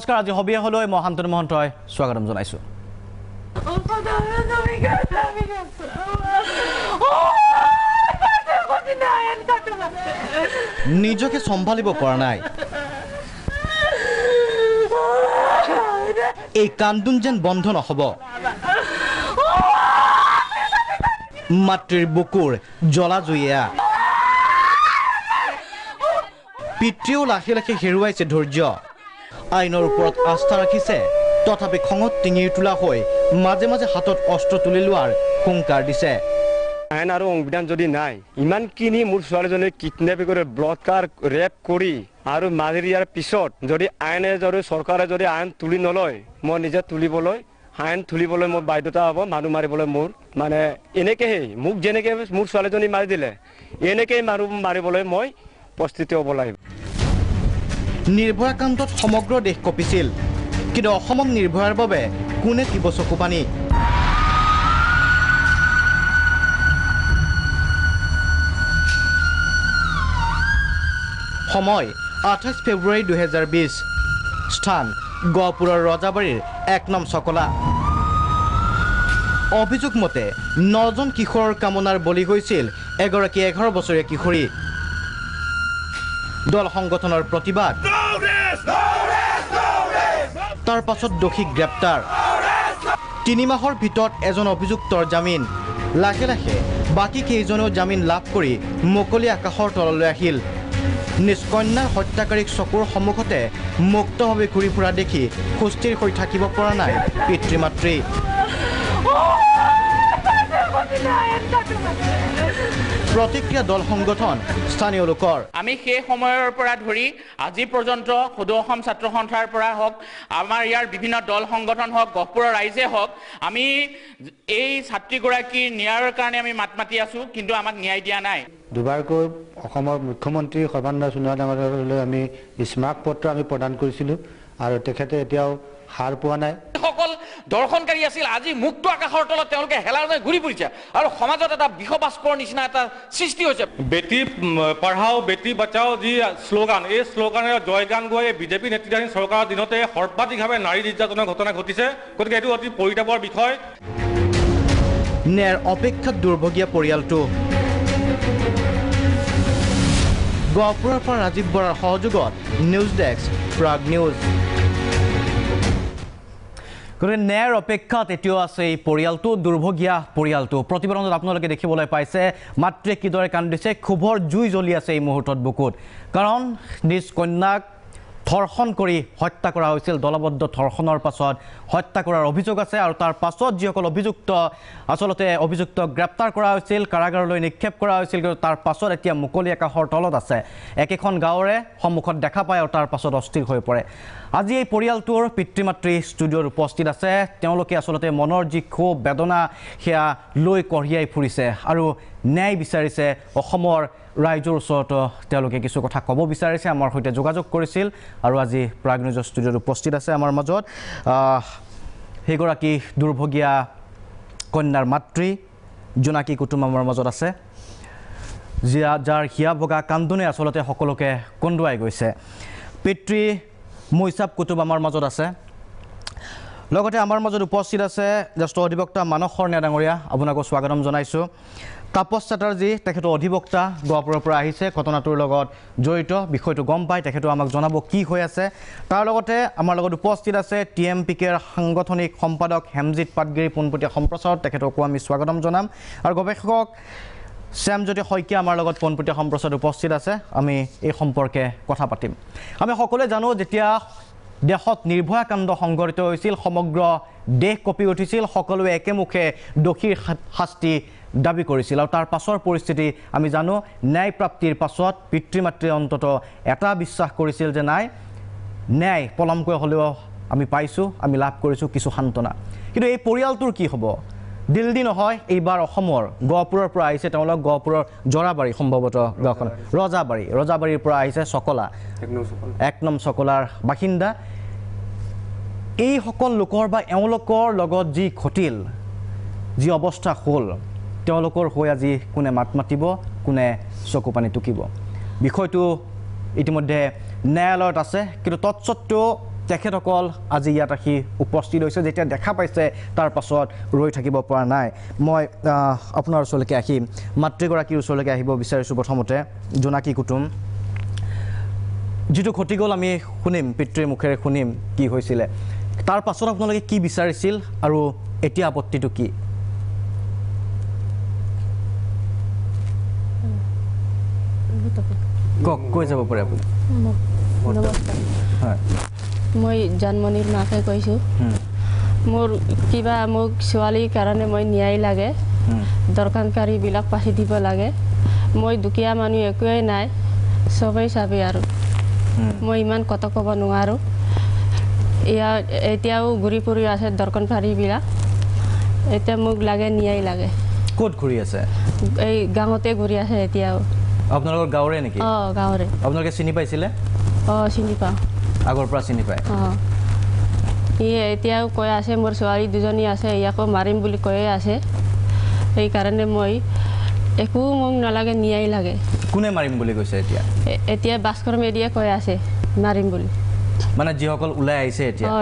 নমস্কাৰ আজি সবিয়াহলৈ মই শান্তনু মহন্তই স্বাগতম জনাইছো নিজকে চম্ভালিব পৰা নাই এই কান্দোন যেন বন্ধ নহ'ব মাতৃৰ বুকুৰ জ্বলা জ্বলাজুৰিয়া পিতৃও লাখে লাখে হেৰুৱাইছে ধৈৰ্য আইনৰ ওপৰত আস্থা ৰাখিছে তথাপি খঙত টিঙি তোলা হৈ মাজে মাজে হাতত অস্ত্ৰ তুলি লোৱাৰ হুংকাৰ দিছে আইন আৰু সংবিধান যদি নাই ইমানখিনি মোৰ ছোৱালীজনীক কিডনেপিং কৰি ব্লডকাৰ ৰেপ কৰি আৰু মাৰি দিয়াৰ পিছত যদি আইনে যদি চৰকাৰে যদি আইন তুলি নলয় মই নিজে তুলিবলৈ আইন তুলিবলৈ মোৰ বাধ্যতা হ'ব মানুহ মাৰিবলৈ মোৰ মানে এনেকৈহে মোক যেনেকৈ মোৰ ছোৱালীজনী মাৰি দিলে এনেকৈয়ে মানুহ মাৰিবলৈ মই প্ৰস্তুতি হ'ব লাগিব নিৰ্ভয়া কাণ্ডত সমগ্ৰ দেশ কঁপিছিল কিন্তু অসমক নিৰ্ভয়াৰ বাবে কোনে দিব চকু পানী সময় আঠাইছ ফেব্ৰুৱাৰী দুহেজাৰ বিছ স্থান গহপুৰৰ ৰজাবাৰীৰ এক নম চকলা অভিযোগ মতে নজন কিশোৰৰ কামনাৰ বলি গৈছিল এগৰাকী এঘাৰ বছৰীয়া কিশোৰী দল সংগঠনৰ প্ৰতিবাদ তাৰ পাছত দোষীক গ্ৰেপ্তাৰ তিনি মাহৰ ভিতৰত এজন অভিযুক্তৰ জামিন লাহে লাহে বাকী কেইজনেও জামিন লাভ কৰি মুকলি আকাশৰ তললৈ আহিল নিষ্কন্যাৰ হত্যাকাৰীক চকুৰ সন্মুখতে মুক্তভাৱে ঘূৰি ফুৰা দেখি সুস্থিৰ হৈ থাকিব পৰা নাই পিতৃ মাতৃ প্ৰতিক্ৰিয়া দল সংগঠন স্থানীয় লোকৰ আমি সেই সময়ৰ পৰা ধৰি আজি পৰ্যন্ত সদৌ অসম ছাত্ৰ সন্থাৰ পৰা হওক আমাৰ ইয়াৰ বিভিন্ন দল সংগঠন হওক গহপুৰৰ ৰাইজে হওক আমি এই ছাত্ৰীগৰাকীৰ ন্যায়ৰ কাৰণে আমি মাত মাতি আছোঁ কিন্তু আমাক ন্যায় দিয়া নাই দুবাৰকৈ অসমৰ মুখ্যমন্ত্ৰী সৰ্বানন্দ সোণোৱাল ডাঙৰীয়ালৈ আমি স্মাৰক পত্ৰ আমি প্ৰদান কৰিছিলোঁ আৰু তেখেতে এতিয়াও সাৰ পোৱা নাই সকল দৰ্শনকাৰী আছিল আজি মুক্ত আকাশৰ তলত তেওঁলোকে হেলাৰ ঘূৰি ফুৰিছে আৰু সমাজত এটা বিষ বাস্পৰ নিচিনা এটা সৃষ্টি হৈছে বেটি পঢ়াও বেটি বচাও যি শ্লোগান এই শ্লোগানেৰে জয় গান এই বিজেপি নেতৃত্বাধীন চৰকাৰৰ দিনতে সৰ্বাধিকভাৱে নাৰী নিৰ্যাতনৰ ঘটনা ঘটিছে গতিকে এইটো অতি পৰিতাপৰ বিষয় নেৰ অপেক্ষাত দুৰ্ভগীয়া পৰিয়ালটো গহপুৰৰ পৰা ৰাজীৱ বৰাৰ সহযোগত নিউজ ডেস্ক প্ৰাগ নিউজ গতিকে ন্যায়ৰ অপেক্ষাত এতিয়াও আছে এই পৰিয়ালটো দুৰ্ভগীয়া পৰিয়ালটো প্ৰতিবেদনত আপোনালোকে দেখিবলৈ পাইছে মাতৃয়ে কিদৰে কান্দিছে ক্ষোভৰ জুই জ্বলি আছে এই মুহূৰ্তত বুকুত কাৰণ নিজ কন্যাক ধৰ্ষণ কৰি হত্যা কৰা হৈছিল দলবদ্ধ ধৰ্ষণৰ পাছত হত্যা কৰাৰ অভিযোগ আছে আৰু তাৰ পাছত যিসকল অভিযুক্ত আচলতে অভিযুক্তক গ্ৰেপ্তাৰ কৰা হৈছিল কাৰাগাৰলৈ নিক্ষেপ কৰা হৈছিল কিন্তু তাৰ পাছত এতিয়া মুকলি আকাশৰ তলত আছে একেখন গাঁৱৰে সন্মুখত দেখা পায় আৰু তাৰ পাছত অস্থিৰ হৈ পৰে আজি এই পৰিয়ালটোৰ পিতৃ মাতৃ ষ্টুডিঅ'ত উপস্থিত আছে তেওঁলোকে আচলতে মনৰ যি ক্ষোভ বেদনা সেয়া লৈ কঢ়িয়াই ফুৰিছে আৰু ন্যায় বিচাৰিছে অসমৰ ৰাইজৰ ওচৰত তেওঁলোকে কিছু কথা ক'ব বিচাৰিছে আমাৰ সৈতে যোগাযোগ কৰিছিল আৰু আজি প্ৰাগ নিউজৰ ষ্টুডিঅ'ত উপস্থিত আছে আমাৰ মাজত সেইগৰাকী দুৰ্ভগীয়া কন্যাৰ মাতৃ জোনাকী কুটুম আমাৰ মাজত আছে যিয়া যাৰ হিয়া ভগা কান্দোনে আচলতে সকলোকে কন্দুৱাই গৈছে পিতৃ মৈচাপ কুটুম আমাৰ মাজত আছে লগতে আমাৰ মাজত উপস্থিত আছে জ্যেষ্ঠ অধিবক্তা মানস শৰ্ণীয়া ডাঙৰীয়া আপোনাকো স্বাগতম জনাইছোঁ তাপস চেটাৰ্জী তেখেতৰ অধিবক্তা গোৱাপুৰৰ পৰা আহিছে ঘটনাটোৰ লগত জড়িত বিষয়টো গম পায় তেখেতো আমাক জনাব কি হৈ আছে তাৰ লগতে আমাৰ লগত উপস্থিত আছে টি এম পি কেৰ সাংগঠনিক সম্পাদক হেমজিৎ পাটগিৰি পোনপটীয়া সম্প্ৰচাৰত তেখেতকো আমি স্বাগতম জনাম আৰু গৱেষক শ্যামজ্যোতি শইকীয়া আমাৰ লগত পোনপটীয়া সম্প্ৰচাৰত উপস্থিত আছে আমি এই সম্পৰ্কে কথা পাতিম আমি সকলোৱে জানো যেতিয়া দেশত নিৰ্ভয়া কাণ্ড সংঘটিত হৈছিল সমগ্ৰ দেশ কঁপি উঠিছিল সকলোৱে একেমুখে দোষীৰ শাস্তি দাবী কৰিছিল আৰু তাৰ পাছৰ পৰিস্থিতি আমি জানো ন্যায় প্ৰাপ্তিৰ পাছত পিতৃ মাতৃয়ে অন্তত এটা বিশ্বাস কৰিছিল যে নাই ন্যায় পলমকৈ হ'লেও আমি পাইছোঁ আমি লাভ কৰিছোঁ কিছু সান্তনা কিন্তু এই পৰিয়ালটোৰ কি হ'ব দিল্লী নহয় এইবাৰ অসমৰ গহপুৰৰ পৰা আহিছে তেওঁলোক গহপুৰৰ জৰাবাৰী সম্ভৱতঃ গাঁওখন ৰজাবাৰী ৰজাবাৰীৰ পৰা আহিছে চকলা এক নম চকলাৰ বাসিন্দা এইসকল লোকৰ বা এওঁলোকৰ লগত যি ঘটিল যি অৱস্থা হ'ল তেওঁলোকৰ হৈ আজি কোনে মাত মাতিব কোনে চকু পানী টুকিব বিষয়টো ইতিমধ্যে ন্যায়ালয়ত আছে কিন্তু তৎসত্বেও তেখেতসকল আজি ইয়াত আহি উপস্থিত হৈছে যেতিয়া দেখা পাইছে তাৰ পাছত ৰৈ থাকিব পৰা নাই মই আপোনাৰ ওচৰলৈকে আহিম মাতৃগৰাকীৰ ওচৰলৈকে আহিব বিচাৰিছোঁ প্ৰথমতে জোনাকী কুটুম যিটো ঘটি গ'ল আমি শুনিম পিতৃৰ মুখেৰে শুনিম কি হৈছিলে তাৰ পাছত আপোনালোকে কি বিচাৰিছিল আৰু এতিয়া আপত্তিটো কি কক কৈ যাব পাৰে আপুনি মই জানমণিৰ মাকে কৈছোঁ মোৰ কিবা মোক ছোৱালীৰ কাৰণে মই ন্যায় লাগে দৰকাৰীবিলাক পাঠি দিব লাগে মই দুখীয়া মানুহ একোৱে নাই চবেই চাবি আৰু মই ইমান কত ক'ব নোৱাৰোঁ এয়া এতিয়াও ঘূৰি ফুৰি আছে দৰকণফাৰীবিলাক এতিয়া মোক লাগে ন্যায় লাগে ক'ত ঘূৰি আছে এই গাঁৱতে ঘূৰি আছে এতিয়াও আপোনালোকৰ গাঁৱৰে নেকি অ গাঁৱৰে আপোনালোকে চিনি পাইছিলে অ চিনি পাওঁ আগৰ পৰা চিনি পায় অ ইয়ে এতিয়াও কৈ আছে মোৰ ছোৱালী দুজনী আছে ইয়াকো মাৰিম বুলি কৈয়ে আছে সেইকাৰণে মই একো মোক নালাগে নিয়াই লাগে কোনে মাৰিম বুলি কৈছে এতিয়া এতিয়া বাস্কৰ্মেদিয়ে কৈ আছে মাৰিম বুলি মানে যিসকল ওলাই আহিছে এতিয়া অ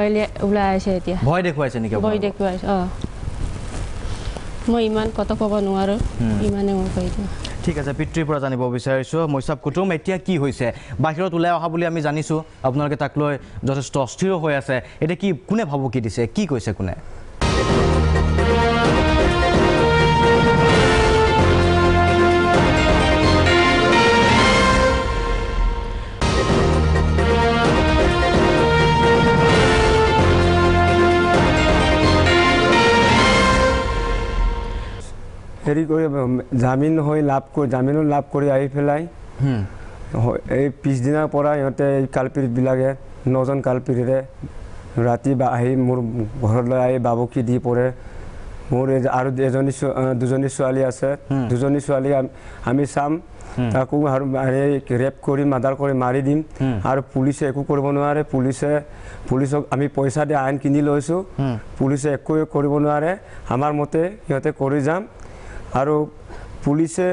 ওলাই আহিছে এতিয়া ভয় দেখুৱাইছে নেকি ভয় দেখুৱাইছে অ মই ইমান কথা ক'ব নোৱাৰোঁ ইমানে মই কৈ দিওঁ ঠিক আছে পিতৃৰ পৰা জানিব বিচাৰিছোঁ মৈচাপ কুটুম এতিয়া কি হৈছে বাহিৰত ওলাই অহা বুলি আমি জানিছোঁ আপোনালোকে তাক লৈ যথেষ্ট অস্থিৰ হৈ আছে এতিয়া কি কোনে ভাবুকি দিছে কি কৈছে কোনে কৰি জামিন হৈ লাভ কৰি জামিনো লাভ কৰি আহি পেলাই এই পিছদিনাৰ পৰা সিহঁতে এই কালপীৰিতবিলাকে নজন কালপীৰিৰে ৰাতি আহি মোৰ ঘৰলৈ আহি বাবুকী দি পৰে মোৰ আৰু এজনী দুজনী ছোৱালী আছে দুজনী ছোৱালী আমি চাম তাকো আৰু হেৰি ৰেপ কৰি মাৰ্ডাৰ কৰি মাৰি দিম আৰু পুলিচে একো কৰিব নোৱাৰে পুলিচে পুলিচক আমি পইচা দি আইন কিনি লৈছোঁ পুলিচে একোৱে কৰিব নোৱাৰে আমাৰ মতে সিহঁতে কৰি যাম আৰু পুলিচে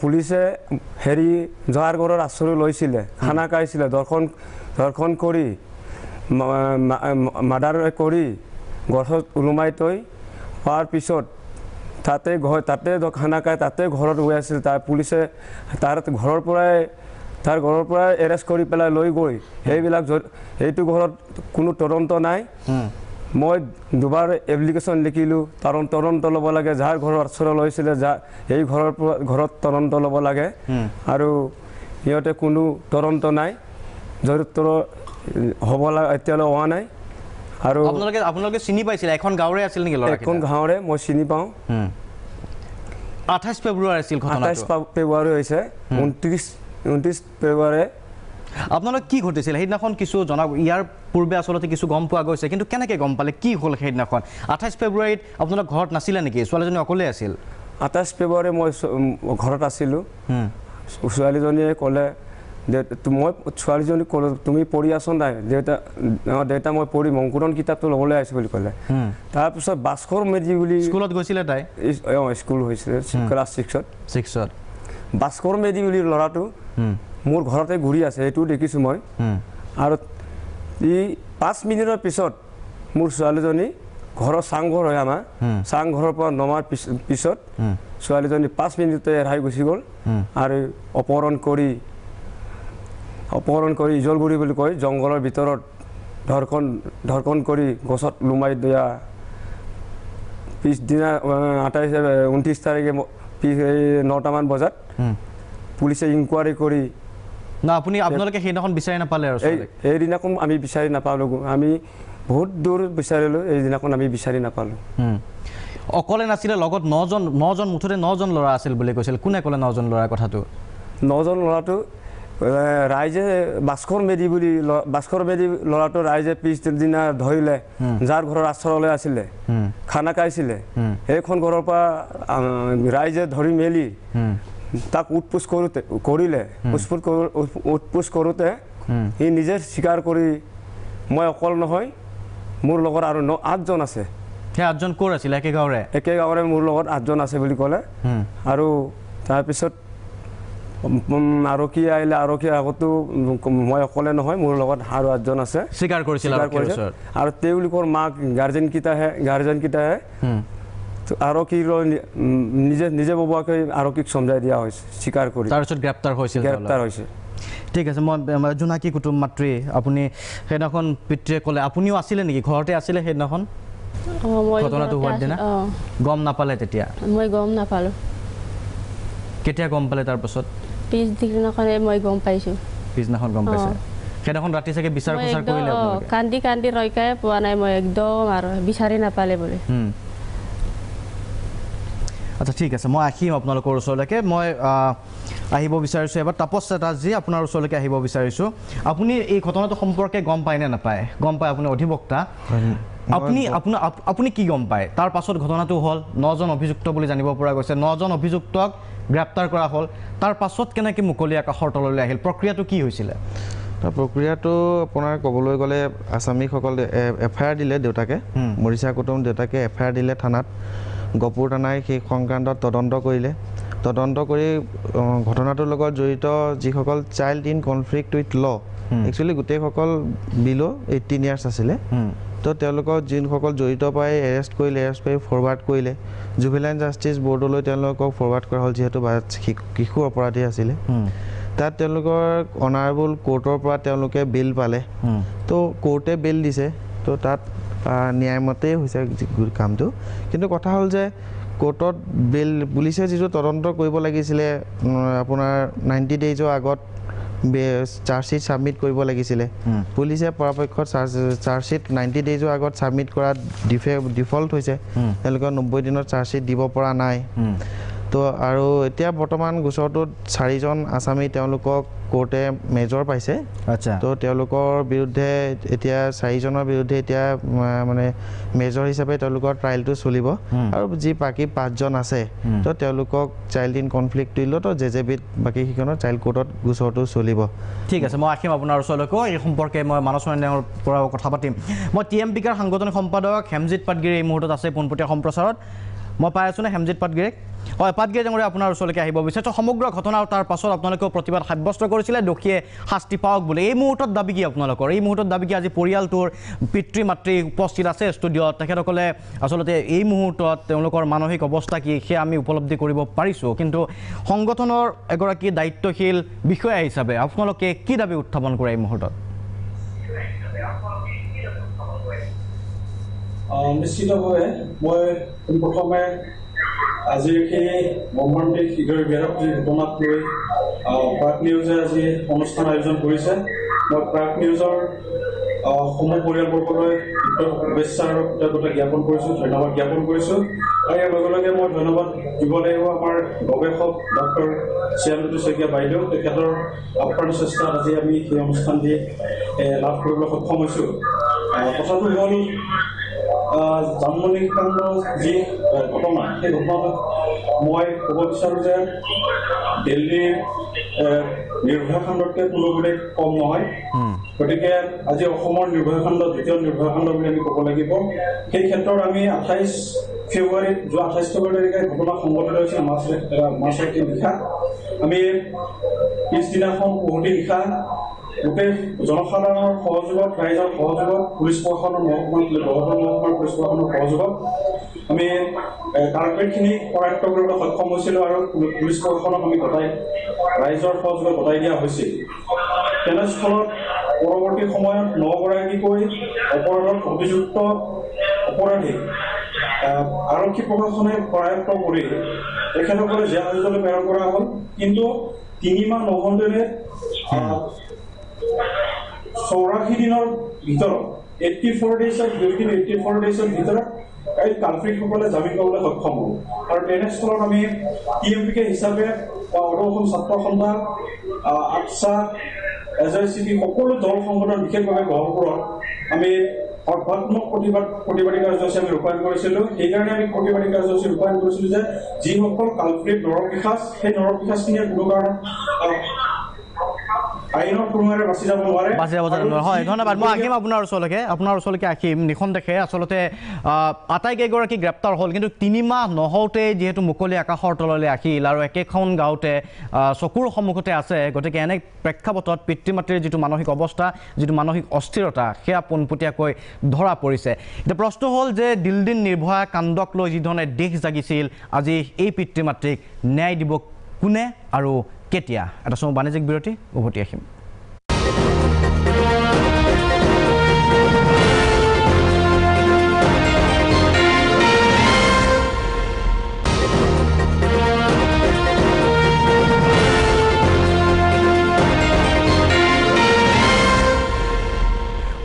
পুলিচে হেৰি জহাৰ ঘৰৰ আশ্ৰয় লৈছিলে খানা খাইছিলে দৰ্শন দৰ্শন কৰি মাৰ্ডাৰ কৰি গছত ওলোমাই থৈ পোৱাৰ পিছত তাতে ঘৰ তাতে খানা খাই তাতে ঘৰত গৈ আছিল তাৰ পুলিচে তাৰ ঘৰৰ পৰাই তাৰ ঘৰৰ পৰাই এৰেষ্ট কৰি পেলাই লৈ গৈ সেইবিলাক সেইটো ঘৰত কোনো তদন্ত নাই মই দুবাৰ এপ্লিকেশ্যন লিখিলোঁ তাৰণ তদন্ত ল'ব লাগে যাৰ ঘৰৰ আচৰণ লৈছিলে যা এই ঘৰৰ পৰা ঘৰত তদন্ত ল'ব লাগে আৰু সিহঁতে কোনো তদন্ত নাই জড়িত্ৰ হ'ব লাগে এতিয়ালৈ হোৱা নাই আৰু আপোনালোকে চিনি পাইছিলে এখন গাঁৱৰে আছিল নেকি এখন গাঁৱৰে মই চিনি পাওঁ আঠাইছ ফেব্ৰুৱাৰী আছিল আঠাইছ ফেব্ৰুৱাৰী হৈছে ঊনত্ৰিছ ঊনত্ৰিছ ফেব্ৰুৱাৰী আপোনালোক কি ঘটিছিল সেইদিনাখন কিছু জনাব ইয়াৰ পূৰ্বে আচলতে কিছু গম পোৱা গৈছে কিন্তু কেনেকৈ গম পালে কি হ'ল সেইদিনাখন আঠাইছ ফেব্ৰুৱাৰীত আপোনালোক ঘৰত নাছিলে নেকি ছোৱালীজনী অকলে আছিল আঠাইছ ফেব্ৰুৱাৰী মই ঘৰত আছিলোঁ ছোৱালীজনীয়ে ক'লে মই ছোৱালীজনীক ক'লোঁ তুমি পঢ়ি আছ নাই দেউতা অঁ দেউতা মই পঢ়িম অংকুৰণ কিতাপটো ল'বলৈ আহিছোঁ বুলি ক'লে তাৰপিছত বাস্কৰ মেজি বুলি স্কুলত গৈছিলে তাই অঁ স্কুল হৈছিলে ক্লাছ ছিক্সত ছিক্সত বাস্কৰ মেজি বুলি ল'ৰাটো মোৰ ঘৰতে ঘূৰি আছে সেইটোও দেখিছোঁ মই আৰু ই পাঁচ মিনিটৰ পিছত মোৰ ছোৱালীজনী ঘৰৰ চাংঘৰ হয় আমাৰ চাংঘৰৰ পৰা নমাৰ পিছত ছোৱালীজনী পাঁচ মিনিটতে এৰাই গুচি গ'ল আৰু অপহৰণ কৰি অপহৰণ কৰি ইজলগুৰি বুলি কয় জংঘলৰ ভিতৰত ধৰ্ষণ ধৰ্ষণ কৰি গছত লুমাই দিয়া পিছদিনা আঠাইছ ঊনত্ৰিছ তাৰিখে নটামান বজাত পুলিচে ইনকুৱাৰী কৰি না আপুনি আপোনালোকে সেইদিনাখন বিচাৰি নাপালে আৰু এইদিনাখন আমি বিচাৰি নাপালোঁ আমি বহুত দূৰ বিচাৰিলোঁ এইদিনাখন আমি বিচাৰি নাপালোঁ অকলে নাছিলে লগত নজন নজন মুঠতে নজন ল'ৰা আছিল বুলি কৈছিল কোনে ক'লে নজন ল'ৰাৰ কথাটো নজন ল'ৰাটো ৰাইজে ভাস্কৰ মেধি বুলি ভাস্কৰ মেধি ল'ৰাটো ৰাইজে পিছদিনা ধৰিলে যাৰ ঘৰৰ আশ্ৰয়লৈ আছিলে খানা খাইছিলে সেইখন ঘৰৰ পৰা ৰাইজে ধৰি মেলি তাক উৎপোষ কৰোঁতে কৰিলে উৎপোষ কৰোঁতে সি নিজে স্বীকাৰ কৰি মই অকল নহয় মোৰ লগত আৰু ন আঠজন আছে আঠজন ক'ৰ আছিলে একে গাঁৱৰে একে গাঁৱৰে মোৰ লগত আঠজন আছে বুলি ক'লে আৰু তাৰপিছত আৰক্ষী আহিলে আৰক্ষী আগতো মই অকলে নহয় মোৰ লগত আৰু আঠজন আছে স্বীকাৰ কৰিছিল আৰু তেওঁলোকৰ মাক গাৰ্জেনকেইটাহে গাৰ্জেনকেইটাহে আৰক্ষীক লৈ নিজে নিজে ববুৱাকে আৰক্ষীক চমজাই দিয়া হৈছে স্বীকাৰ কৰি তাৰপিছত গ্ৰেপ্তাৰ হৈছিল গ্ৰেপ্তাৰ হৈছে ঠিক আছে মই জোনাকী কুটুম মাতৃ আপুনি সেইদিনাখন পিতৃয়ে ক'লে আপুনিও আছিলে নেকি ঘৰতে আছিলে সেইদিনাখন ঘটনাটো হোৱাৰ দিনা গম নাপালে তেতিয়া মই গম নাপালোঁ কেতিয়া গম পালে তাৰপিছত পিছদিনাখনে মই গম পাইছোঁ পিছদিনাখন গম পাইছোঁ সেইদিনাখন ৰাতি চাগে বিচাৰ খোচাৰ কৰিলে কান্দি কান্দি ৰক্ষাই পোৱা নাই মই একদম আৰু বিচাৰি নাপালে বুলি আচ্ছা ঠিক আছে মই আহিম আপোনালোকৰ ওচৰলৈকে মই আহিব বিচাৰিছোঁ এবাৰ তাপস যি আপোনাৰ ওচৰলৈকে আহিব বিচাৰিছোঁ আপুনি এই ঘটনাটো সম্পৰ্কে গম পায় নে নাপায় গম পায় আপুনি অধিবক্তা আপুনি আপোনাৰ আপুনি কি গম পায় তাৰ পাছত ঘটনাটো হ'ল নজন অভিযুক্ত বুলি জানিব পৰা গৈছে নজন অভিযুক্তক গ্ৰেপ্তাৰ কৰা হ'ল তাৰ পাছত কেনেকৈ মুকলি আকাশৰ তললৈ আহিল প্ৰক্ৰিয়াটো কি হৈছিলে প্ৰক্ৰিয়াটো আপোনাৰ ক'বলৈ গ'লে আছামীসকল এফ আই আৰ দিলে দেউতাকে মৰিচা কুটুম দেউতাকে এফ আই আৰ দিলে থানাত গপুৰ থানাই সেই সংক্ৰান্তত তদন্ত কৰিলে তদন্ত কৰি ঘটনাটোৰ লগত জড়িত যিসকল child in conflict with law actually গোটেইসকল বিল' এইটিন ইয়াৰ্ছ আছিলে তো তেওঁলোকক যোনসকল জড়িত পাই এৰেষ্ট কৰিলে এৰেষ্ট কৰি ফৰৱাৰ্ড কৰিলে জুভিলাইন জাষ্টিছ বৰ্ডলৈ তেওঁলোকক ফৰৱাৰ্ড কৰা হ'ল যিহেতু শিশু অপৰাধী আছিলে তাত তেওঁলোকৰ অনাৰবল কোৰ্টৰ পৰা তেওঁলোকে বিল পালে তো কোৰ্টে বিল দিছে তো তাত ন্যায়মতেই হৈছে কামটো কিন্তু কথা হ'ল যে কোৰ্টত বেল পুলিচে যিটো তদন্ত কৰিব লাগিছিলে আপোনাৰ নাইণ্টি ডেইজৰ আগত চাৰ্জশ্বিট ছাবমিট কৰিব লাগিছিলে পুলিচে পৰাপক্ষত চাৰ্জ চাৰ্জশ্বীট নাইণ্টি ডেইজৰ আগত ছাবমিট কৰাত ডিফে ডিফল্ট হৈছে তেওঁলোকে নব্বৈ দিনত চাৰ্জশ্বিট দিব পৰা নাই তো আৰু এতিয়া বৰ্তমান গোচৰটোত চাৰিজন আছামী তেওঁলোকক কোৰ্টে মেজৰ পাইছে আচ্ছা ত' তেওঁলোকৰ বিৰুদ্ধে এতিয়া চাৰিজনৰ বিৰুদ্ধে এতিয়া মানে মেজৰ হিচাপে তেওঁলোকৰ ট্ৰায়েলটো চলিব আৰু যি বাকী পাঁচজন আছে ত' তেওঁলোকক চাইল্ড ইন কনফ্লিক্ট তুলিলেও তো জে জে বিত বাকী চাইল্ড কোৰ্টত গোচৰটো চলিব ঠিক আছে মই আহিম আপোনাৰ ওচৰলৈকো এই সম্পৰ্কে মই মানস মানৰ কথা পাতিম মই টি এম সম্পাদক হেমজিত পাটগিৰি এই মুহূৰ্তত আছে পোনপটীয়া সম্প্ৰচাৰত মই পাই আছোঁ নে হেমজিৎ পাটগিৰেক হয় পাটগিৰি ডাঙৰীয়া আপোনাৰ ওচৰলৈকে আহিব বিচাৰিছোঁ সমগ্ৰ ঘটনা আৰু তাৰ পাছত আপোনালোকেও প্ৰতিবাদ সাব্যস্ত কৰিছিলে দোষীয়ে শাস্তি পাওক বুলি এই মুহূৰ্তত দাবী কি আপোনালোকৰ এই মুহূৰ্তত দাবী কি আজি পৰিয়ালটোৰ পিতৃ মাতৃ উপস্থিত আছে ষ্টুডিঅ'ত তেখেতসকলে আচলতে এই মুহূৰ্তত তেওঁলোকৰ মানসিক অৱস্থা কি সেয়া আমি উপলব্ধি কৰিব পাৰিছোঁ কিন্তু সংগঠনৰ এগৰাকী দায়িত্বশীল বিষয়া হিচাপে আপোনালোকে কি দাবী উত্থাপন কৰে এই মুহূৰ্তত নিশ্চিতভাৱে মই প্ৰথমে আজিৰ সেই মহমন্ত্ৰী শ্ৰীদৰ বেহৰক যি ঘটনাক লৈ প্ৰাক নিউজে আজি অনুষ্ঠান আয়োজন কৰিছে মই প্ৰাগ নিউজৰ সমূহ পৰিয়ালবৰ্গলৈ শুভেচ্ছা আৰু কৃতজ্ঞতা জ্ঞাপন কৰিছোঁ ধন্যবাদ জ্ঞাপন কৰিছোঁ আৰু ইয়াৰ লগে লগে মই ধন্যবাদ দিব লাগিব আমাৰ গৱেষক ডক্টৰ শ্যামজ্যোতি শইকীয়া বাইদেউ তেখেতৰ আপ্ৰাণ চেষ্টাত আজি আমি সেই অনুষ্ঠানটি লাভ কৰিবলৈ সক্ষম হৈছোঁ কথাটো হ'ল জন্মনি কাণ্ড যি ঘটনা সেই ঘটনাটোত মই ক'ব বিচাৰোঁ যে দিল্লীৰ নিৰ্ভয়া খণ্ডতকৈ কোনো বুলি কম নহয় গতিকে আজি অসমৰ নিৰ্ভয়া খণ্ড দ্বিতীয় নিৰ্ভয়া খণ্ড বুলি আমি ক'ব লাগিব সেই ক্ষেত্ৰত আমি আঠাইছ ফেব্ৰুৱাৰীত যোৱা আঠাইছ ফেব্ৰুৱাৰী তাৰিখে ঘটনা সংঘটিত হৈছে মাছ আমাৰ নিশা আমি পিছদিনাখন পুহতি নিশা গোটেই জনসাধাৰণৰ সহযোগত ৰাইজৰ সহযোগত পুলিচ প্ৰশাসনৰ মহকুমা বহুতৰ মহকুমাৰ পুলিচ প্ৰশাসনৰ সহযোগত আমি টাৰ্গেটখিনি পৰায়ত্ব কৰিবলৈ সক্ষম হৈছিলোঁ আৰু পুলিচ প্ৰশাসনক আমি গতাই ৰাইজৰ সহযোগত গতাই দিয়া হৈছিল তেনেস্থলত পৰৱৰ্তী সময়ত নগৰাকীকৈ অপৰাধত অভিযুক্ত অপৰাধী আৰক্ষী প্ৰশাসনে পৰায়ত্ব কৰি তেখেতসকলে জেলা যুঁজলৈ প্ৰেৰণ কৰা হ'ল কিন্তু তিনিমাহ নহওঁতেৰে চৌৰাশী দিনৰ ভিতৰত এইটটি ফ'ৰ ডেইজত দুই এইটটি ফ'ৰ ডেইজৰ ভিতৰত এই কাল্পিকসকলে জামিন পাবলৈ সক্ষম হ'ল আৰু তেনেস্থলত আমি টি এম পি কে হিচাপে বা অৰ্ধ অসম ছাত্ৰ সন্থা আফচা এজ আই চি টি সকলো দল সংগঠন বিশেষভাৱে গহপুৰত আমি সৰ্বাত্মক প্ৰতিবাদ প্ৰতিবাদী কাৰ্যসূচী আমি ৰূপায়ণ কৰিছিলোঁ সেইকাৰণে আমি প্ৰতিবাদী কাৰ্যসূচী ৰূপায়ণ কৰিছিলোঁ যে যিসকল কাল্পনিক নৰপিশাস সেই নৰপিশাসখিনিয়ে কোনো কাৰণে বাছি যাব জানো হয় ধন্যবাদ মই আহিম আপোনাৰ ওচৰলৈকে আপোনাৰ ওচৰলৈকে আহিম নিখন দেশে আচলতে আটাইকেইগৰাকী গ্ৰেপ্তাৰ হ'ল কিন্তু তিনিমাহ নহওঁতে যিহেতু মুকলি আকাশৰ তললৈ আহিল আৰু একেখন গাঁৱতে চকুৰ সন্মুখতে আছে গতিকে এনে প্ৰেক্ষাপটত পিতৃ মাতৃৰ যিটো মানসিক অৱস্থা যিটো মানসিক অস্থিৰতা সেয়া পোনপটীয়াকৈ ধৰা পৰিছে এতিয়া প্ৰশ্ন হ'ল যে দিলদিন নিৰ্ভয়া কাণ্ডক লৈ যিধৰণে দেশ জাগিছিল আজি এই পিতৃ মাতৃক ন্যায় দিব কোনে আৰু কেতিয়া এটা চমু বাণিজ্যিক বিৰতি উভতি আহিম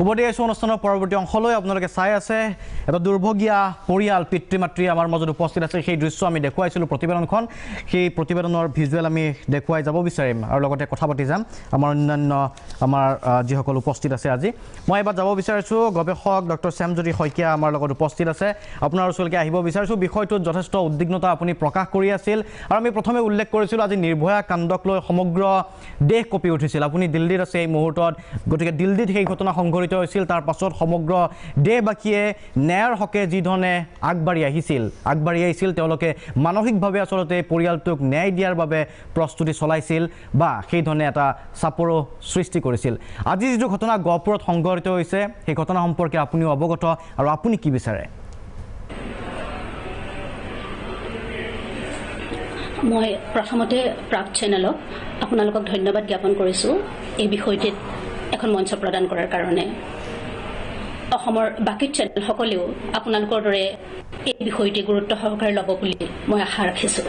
হ'ব দিয়ে আছোঁ অনুষ্ঠানৰ পৰৱৰ্তী অংশ লৈ আপোনালোকে চাই আছে এটা দুৰ্ভগীয়া পৰিয়াল পিতৃ মাতৃ আমাৰ মাজত উপস্থিত আছে সেই দৃশ্য আমি দেখুৱাইছিলোঁ প্ৰতিবেদনখন সেই প্ৰতিবেদনৰ ভিজুৱেল আমি দেখুৱাই যাব বিচাৰিম আৰু লগতে কথা পাতি যাম আমাৰ অন্যান্য আমাৰ যিসকল উপস্থিত আছে আজি মই এবাৰ যাব বিচাৰিছোঁ গৱেষক ডক্টৰ শ্যামজ্যোতি শইকীয়া আমাৰ লগত উপস্থিত আছে আপোনাৰ ওচৰলৈকে আহিব বিচাৰিছোঁ বিষয়টোত যথেষ্ট উদ্বিগ্নতা আপুনি প্ৰকাশ কৰি আছিল আৰু আমি প্ৰথমে উল্লেখ কৰিছিলোঁ আজি নিৰ্ভয়া কাণ্ডক লৈ সমগ্ৰ দেশ কঁপি উঠিছিল আপুনি দিল্লীত আছে এই মুহূৰ্তত গতিকে দিল্লীত সেই ঘটনা সংঘটিত হৈছিল তাৰ পাছত সমগ্ৰ দেহবাসীয়ে ন্যায়ৰ হকে যিধৰণে আগবাঢ়ি আহিছিল আগবাঢ়ি আহিছিল তেওঁলোকে মানসিকভাৱে আচলতে পৰিয়ালটোক ন্যায় দিয়াৰ বাবে প্ৰস্তুতি চলাইছিল বা সেইধৰণে এটা চাপৰো সৃষ্টি কৰিছিল আজি যিটো ঘটনা গহপুৰত সংঘটিত হৈছে সেই ঘটনা সম্পৰ্কে আপুনিও অৱগত আৰু আপুনি কি বিচাৰে মই প্ৰথমতে প্ৰাপ চেনেলক আপোনালোকক ধন্যবাদ জ্ঞাপন কৰিছোঁ এই বিষয়টিত এখন মঞ্চ প্ৰদান কৰাৰ কাৰণে অসমৰ বাকী চেনেলসকলেও আপোনালোকৰ দৰে এই বিষয়টি গুৰুত্ব সহকাৰে ল'ব বুলি মই আশা ৰাখিছোঁ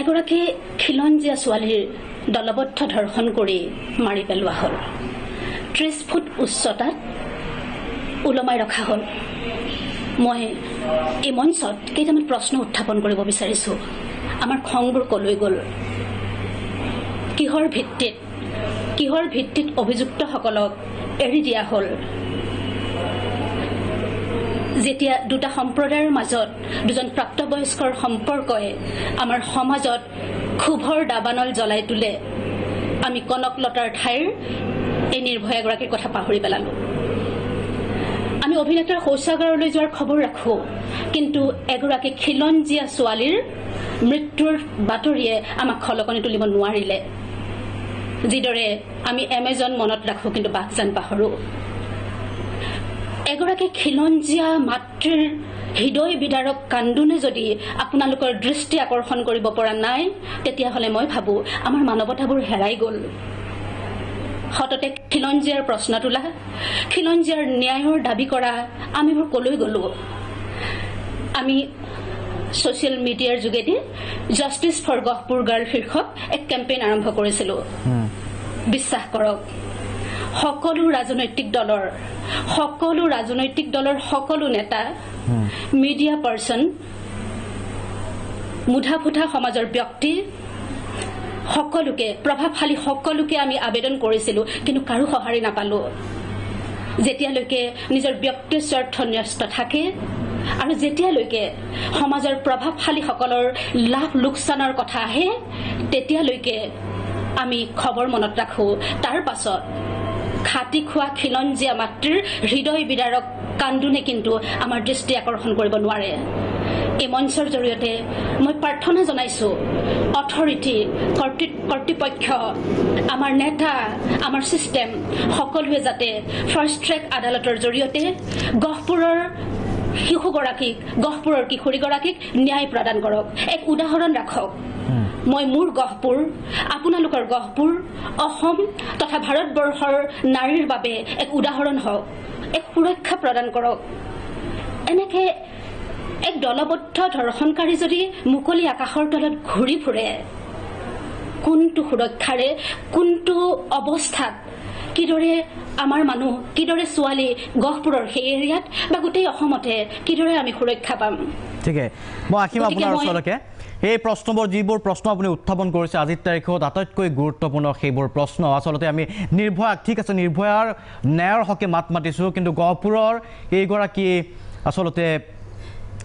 এগৰাকী খিলঞ্জীয়া ছোৱালীৰ দলবদ্ধ ধৰ্ষণ কৰি মাৰি পেলোৱা হ'ল ত্ৰিছ ফুট উচ্চতাত ওলমাই ৰখা হ'ল মই এই মঞ্চত কেইটামান প্ৰশ্ন উত্থাপন কৰিব বিচাৰিছোঁ আমাৰ খংবোৰ কলৈ গ'ল কিহৰ ভিত্তিত কিহৰ ভিত্তিত অভিযুক্তসকলক এৰি দিয়া হ'ল যেতিয়া দুটা সম্প্ৰদায়ৰ মাজত দুজন প্ৰাপ্তবয়স্কৰ সম্পৰ্কই আমাৰ সমাজত ক্ষোভৰ দাবানল জ্বলাই তোলে আমি কনকলতাৰ ঠাইৰ এই নিৰ্ভয়াগৰাকীৰ কথা পাহৰি পেলালোঁ আমি অভিনেতাৰ শৌচাগাৰলৈ যোৱাৰ খবৰ ৰাখোঁ কিন্তু এগৰাকী খিলঞ্জীয়া ছোৱালীৰ মৃত্যুৰ বাতৰিয়ে আমাক খলকনি তুলিব নোৱাৰিলে যিদৰে আমি এমেজন মনত ৰাখোঁ কিন্তু বাঘ যেন পাহৰোঁ এগৰাকী খিলঞ্জীয়া মাতৃৰ হৃদয় বিদাৰক কান্দোনে যদি আপোনালোকৰ দৃষ্টি আকৰ্ষণ কৰিব পৰা নাই তেতিয়াহ'লে মই ভাবোঁ আমাৰ মানৱতাবোৰ হেৰাই গ'ল সততে খিলঞ্জীয়াৰ প্ৰশ্ন তোলা খিলঞ্জীয়াৰ ন্যায়ৰ দাবী কৰা আমিবোৰ ক'লৈ গ'লো আমি ছচিয়েল মিডিয়াৰ যোগেদি জাষ্টিচ ফৰ গহপুৰ গাৰ্ল শীৰ্ষক এক কেম্পেইন আৰম্ভ কৰিছিলোঁ বিশ্বাস কৰক সকলো ৰাজনৈতিক দলৰ সকলো ৰাজনৈতিক দলৰ সকলো নেতা মিডিয়া পাৰ্চন মুধা ফুটা সমাজৰ ব্যক্তি সকলোকে প্ৰভাৱশালী সকলোকে আমি আবেদন কৰিছিলোঁ কিন্তু কাৰো সঁহাৰি নাপালো যেতিয়ালৈকে নিজৰ ব্যক্তি স্বাৰ্থ ন্যস্ত থাকে আৰু যেতিয়ালৈকে সমাজৰ প্ৰভাৱশালীসকলৰ লাভ লোকচানৰ কথা আহে তেতিয়ালৈকে আমি খবৰ মনত ৰাখোঁ তাৰ পাছত খাটি খোৱা খিলঞ্জীয়া মাতৃৰ হৃদয় বিদাৰক কান্দোনে কিন্তু আমাৰ দৃষ্টি আকৰ্ষণ কৰিব নোৱাৰে এই মঞ্চৰ জৰিয়তে মই প্ৰাৰ্থনা জনাইছোঁ অথৰিটি কৰ্তৃপক্ষ আমাৰ নেতা আমাৰ ছিষ্টেম সকলোৱে যাতে ফাৰ্ষ্ট ট্ৰেক আদালতৰ জৰিয়তে গহপুৰৰ শিশুগৰাকীক গহপুৰৰ কিশোৰীগৰাকীক ন্যায় প্ৰদান কৰক এক উদাহৰণ ৰাখক মই মোৰ গহপুৰ আপোনালোকৰ গহপুৰ অসম তথা ভাৰতবৰ্ষৰ নাৰীৰ বাবে এক উদাহৰণ হওক এক সুৰক্ষা প্ৰদান কৰক এনেকৈ এক দলবদ্ধ ধৰ্ষণকাৰী যদি মুকলি আকাশৰ তলত ঘূৰি ফুৰে কোনটো সুৰক্ষাৰে কোনটো অৱস্থাত কিদৰে আমাৰ মানুহ কিদৰে ছোৱালী গহপুৰৰ সেই এৰিয়াত বা গোটেই অসমতে কিদৰে আমি সুৰক্ষা পাম ঠিকে মই আহিম আপোনাৰ ওচৰলৈকে এই প্ৰশ্নবোৰ যিবোৰ প্ৰশ্ন আপুনি উত্থাপন কৰিছে আজিৰ তাৰিখত আটাইতকৈ গুৰুত্বপূৰ্ণ সেইবোৰ প্ৰশ্ন আচলতে আমি নিৰ্ভয়া ঠিক আছে নিৰ্ভয়াৰ ন্যায়ৰ হকে মাত মাতিছোঁ কিন্তু গহপুৰৰ এইগৰাকী আচলতে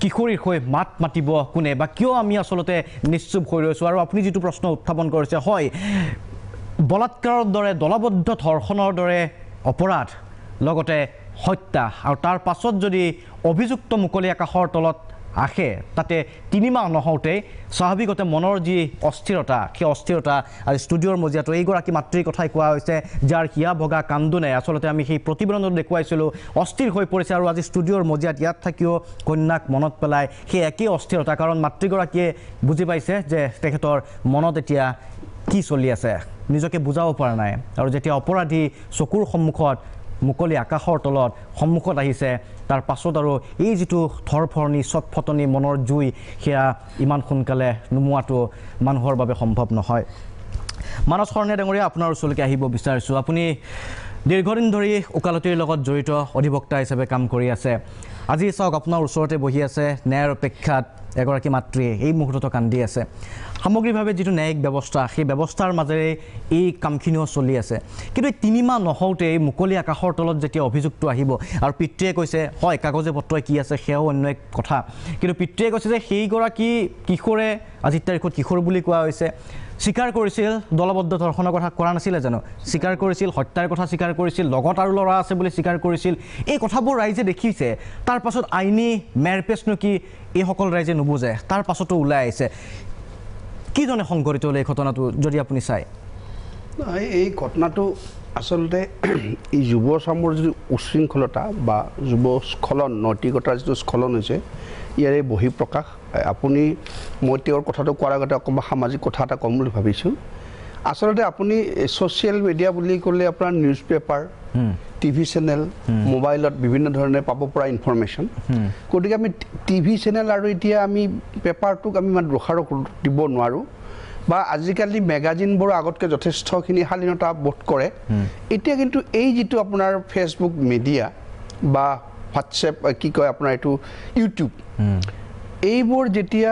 কিশোৰীৰ হৈ মাত মাতিব কোনে বা কিয় আমি আচলতে নিশ্চুপ হৈ ৰৈছোঁ আৰু আপুনি যিটো প্ৰশ্ন উত্থাপন কৰিছে হয় বলাৎকাৰৰ দৰে দলবদ্ধ ধৰ্ষণৰ দৰে অপৰাধ লগতে হত্যা আৰু তাৰ পাছত যদি অভিযুক্ত মুকলি আকাশৰ তলত আহে তাতে তিনিমাহ নহওঁতেই স্বাভাৱিকতে মনৰ যি অস্থিৰতা সেই অস্থিৰতা আজি ষ্টুডিঅ'ৰ মজিয়াতো এইগৰাকী মাতৃৰ কথাই কোৱা হৈছে যাৰ হিয়া ভগা কান্দোনে আচলতে আমি সেই প্ৰতিবেদনত দেখুৱাইছিলোঁ অস্থিৰ হৈ পৰিছে আৰু আজি ষ্টুডিঅ'ৰ মজিয়াত ইয়াত থাকিও কন্যাক মনত পেলাই সেই একেই অস্থিৰতা কাৰণ মাতৃগৰাকীয়ে বুজি পাইছে যে তেখেতৰ মনত এতিয়া কি চলি আছে নিজকে বুজাব পৰা নাই আৰু যেতিয়া অপৰাধী চকুৰ সন্মুখত মুকলি আকাশৰ তলত সন্মুখত আহিছে তাৰ পাছত আৰু এই যিটো থৰফৰণি চটফটনি মনৰ জুই সেয়া ইমান সোনকালে নুমোৱাটো মানুহৰ বাবে সম্ভৱ নহয় মানস শৰণীয়া ডাঙৰীয়া আপোনাৰ ওচৰলৈকে আহিব বিচাৰিছোঁ আপুনি দীৰ্ঘদিন ধৰি ওকালতিৰ লগত জড়িত অধিবক্তা হিচাপে কাম কৰি আছে আজি চাওক আপোনাৰ ওচৰতে বহি আছে ন্যায়ৰ অপেক্ষাত এগৰাকী মাতৃয়ে এই মুহূৰ্ততো কান্দি আছে সামগ্ৰিকভাৱে যিটো ন্যায়িক ব্যৱস্থা সেই ব্যৱস্থাৰ মাজেৰে এই কামখিনিও চলি আছে কিন্তু এই তিনিমাহ নহওঁতে এই মুকলি আকাশৰ তলত যেতিয়া অভিযোগটো আহিব আৰু পিতৃয়ে কৈছে হয় কাগজে পত্ৰই কি আছে সেয়াও অন্য এক কথা কিন্তু পিতৃয়ে কৈছে যে সেইগৰাকী কিশোৰে আজিৰ তাৰিখত কিশোৰ বুলি কোৱা হৈছে স্বীকাৰ কৰিছিল দলবদ্ধ ধৰ্ষণৰ কথা কৰা নাছিলে জানো স্বীকাৰ কৰিছিল হত্যাৰ কথা স্বীকাৰ কৰিছিল লগত আৰু ল'ৰা আছে বুলি স্বীকাৰ কৰিছিল এই কথাবোৰ ৰাইজে দেখিছে তাৰ পাছত আইনী মেৰপেচনো কি এইসকল ৰাইজে নুবুজে তাৰ পাছতো ওলাই আহিছে কিজনে সংঘটিত হ'ল এই ঘটনাটো যদি আপুনি চায় এই ঘটনাটো আচলতে এই যুৱ চামৰ যিটো উশৃংখলতা বা যুৱ স্খলন নৈতিকতাৰ যিটো স্খলন হৈছে ইয়াৰে বহিঃপ্ৰকাশ আপুনি মই তেওঁৰ কথাটো কোৱাৰ আগতে অকণমান সামাজিক কথা এটা ক'ম বুলি ভাবিছোঁ আচলতে আপুনি ছ'চিয়েল মিডিয়া বুলি ক'লে আপোনাৰ নিউজ পেপাৰ টিভি চেনেল মোবাইলত বিভিন্ন ধৰণে পাব পৰা ইনফৰ্মেশ্যন গতিকে আমি টিভি চেনেল আৰু এতিয়া আমি পেপাৰটোক আমি ইমান দোষাৰোপ দিব নোৱাৰোঁ বা আজিকালি মেগাজিনবোৰ আগতকৈ যথেষ্টখিনি শালীনতা বোধ কৰে এতিয়া কিন্তু এই যিটো আপোনাৰ ফেচবুক মিডিয়া বা হোৱাটছএপ কি কয় আপোনাৰ এইটো ইউটিউব এইবোৰ যেতিয়া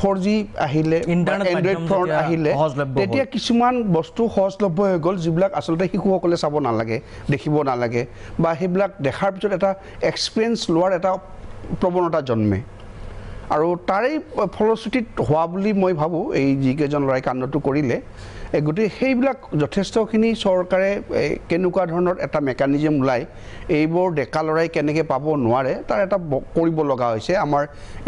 ফ'ৰ জি আহিলে এণ্ড্ৰইড ফ'ন আহিলে তেতিয়া কিছুমান বস্তু সহজলভ্য হৈ গ'ল যিবিলাক আচলতে শিশুসকলে চাব নালাগে দেখিব নালাগে বা সেইবিলাক দেখাৰ পিছত এটা এক্সপিৰিয়েঞ্চ লোৱাৰ এটা প্ৰৱণতা জন্মে আৰু তাৰেই ফলশ্ৰুতিত হোৱা বুলি মই ভাবোঁ এই যিকেইজন ল'ৰাই কাণ্ডটো কৰিলে গতিকে সেইবিলাক যথেষ্টখিনি চৰকাৰে কেনেকুৱা ধৰণৰ এটা মেকানিজম ওলায় এইবোৰ ডেকা ল'ৰাই কেনেকৈ পাব নোৱাৰে তাৰ এটা কৰিব লগা হৈছে আমাৰ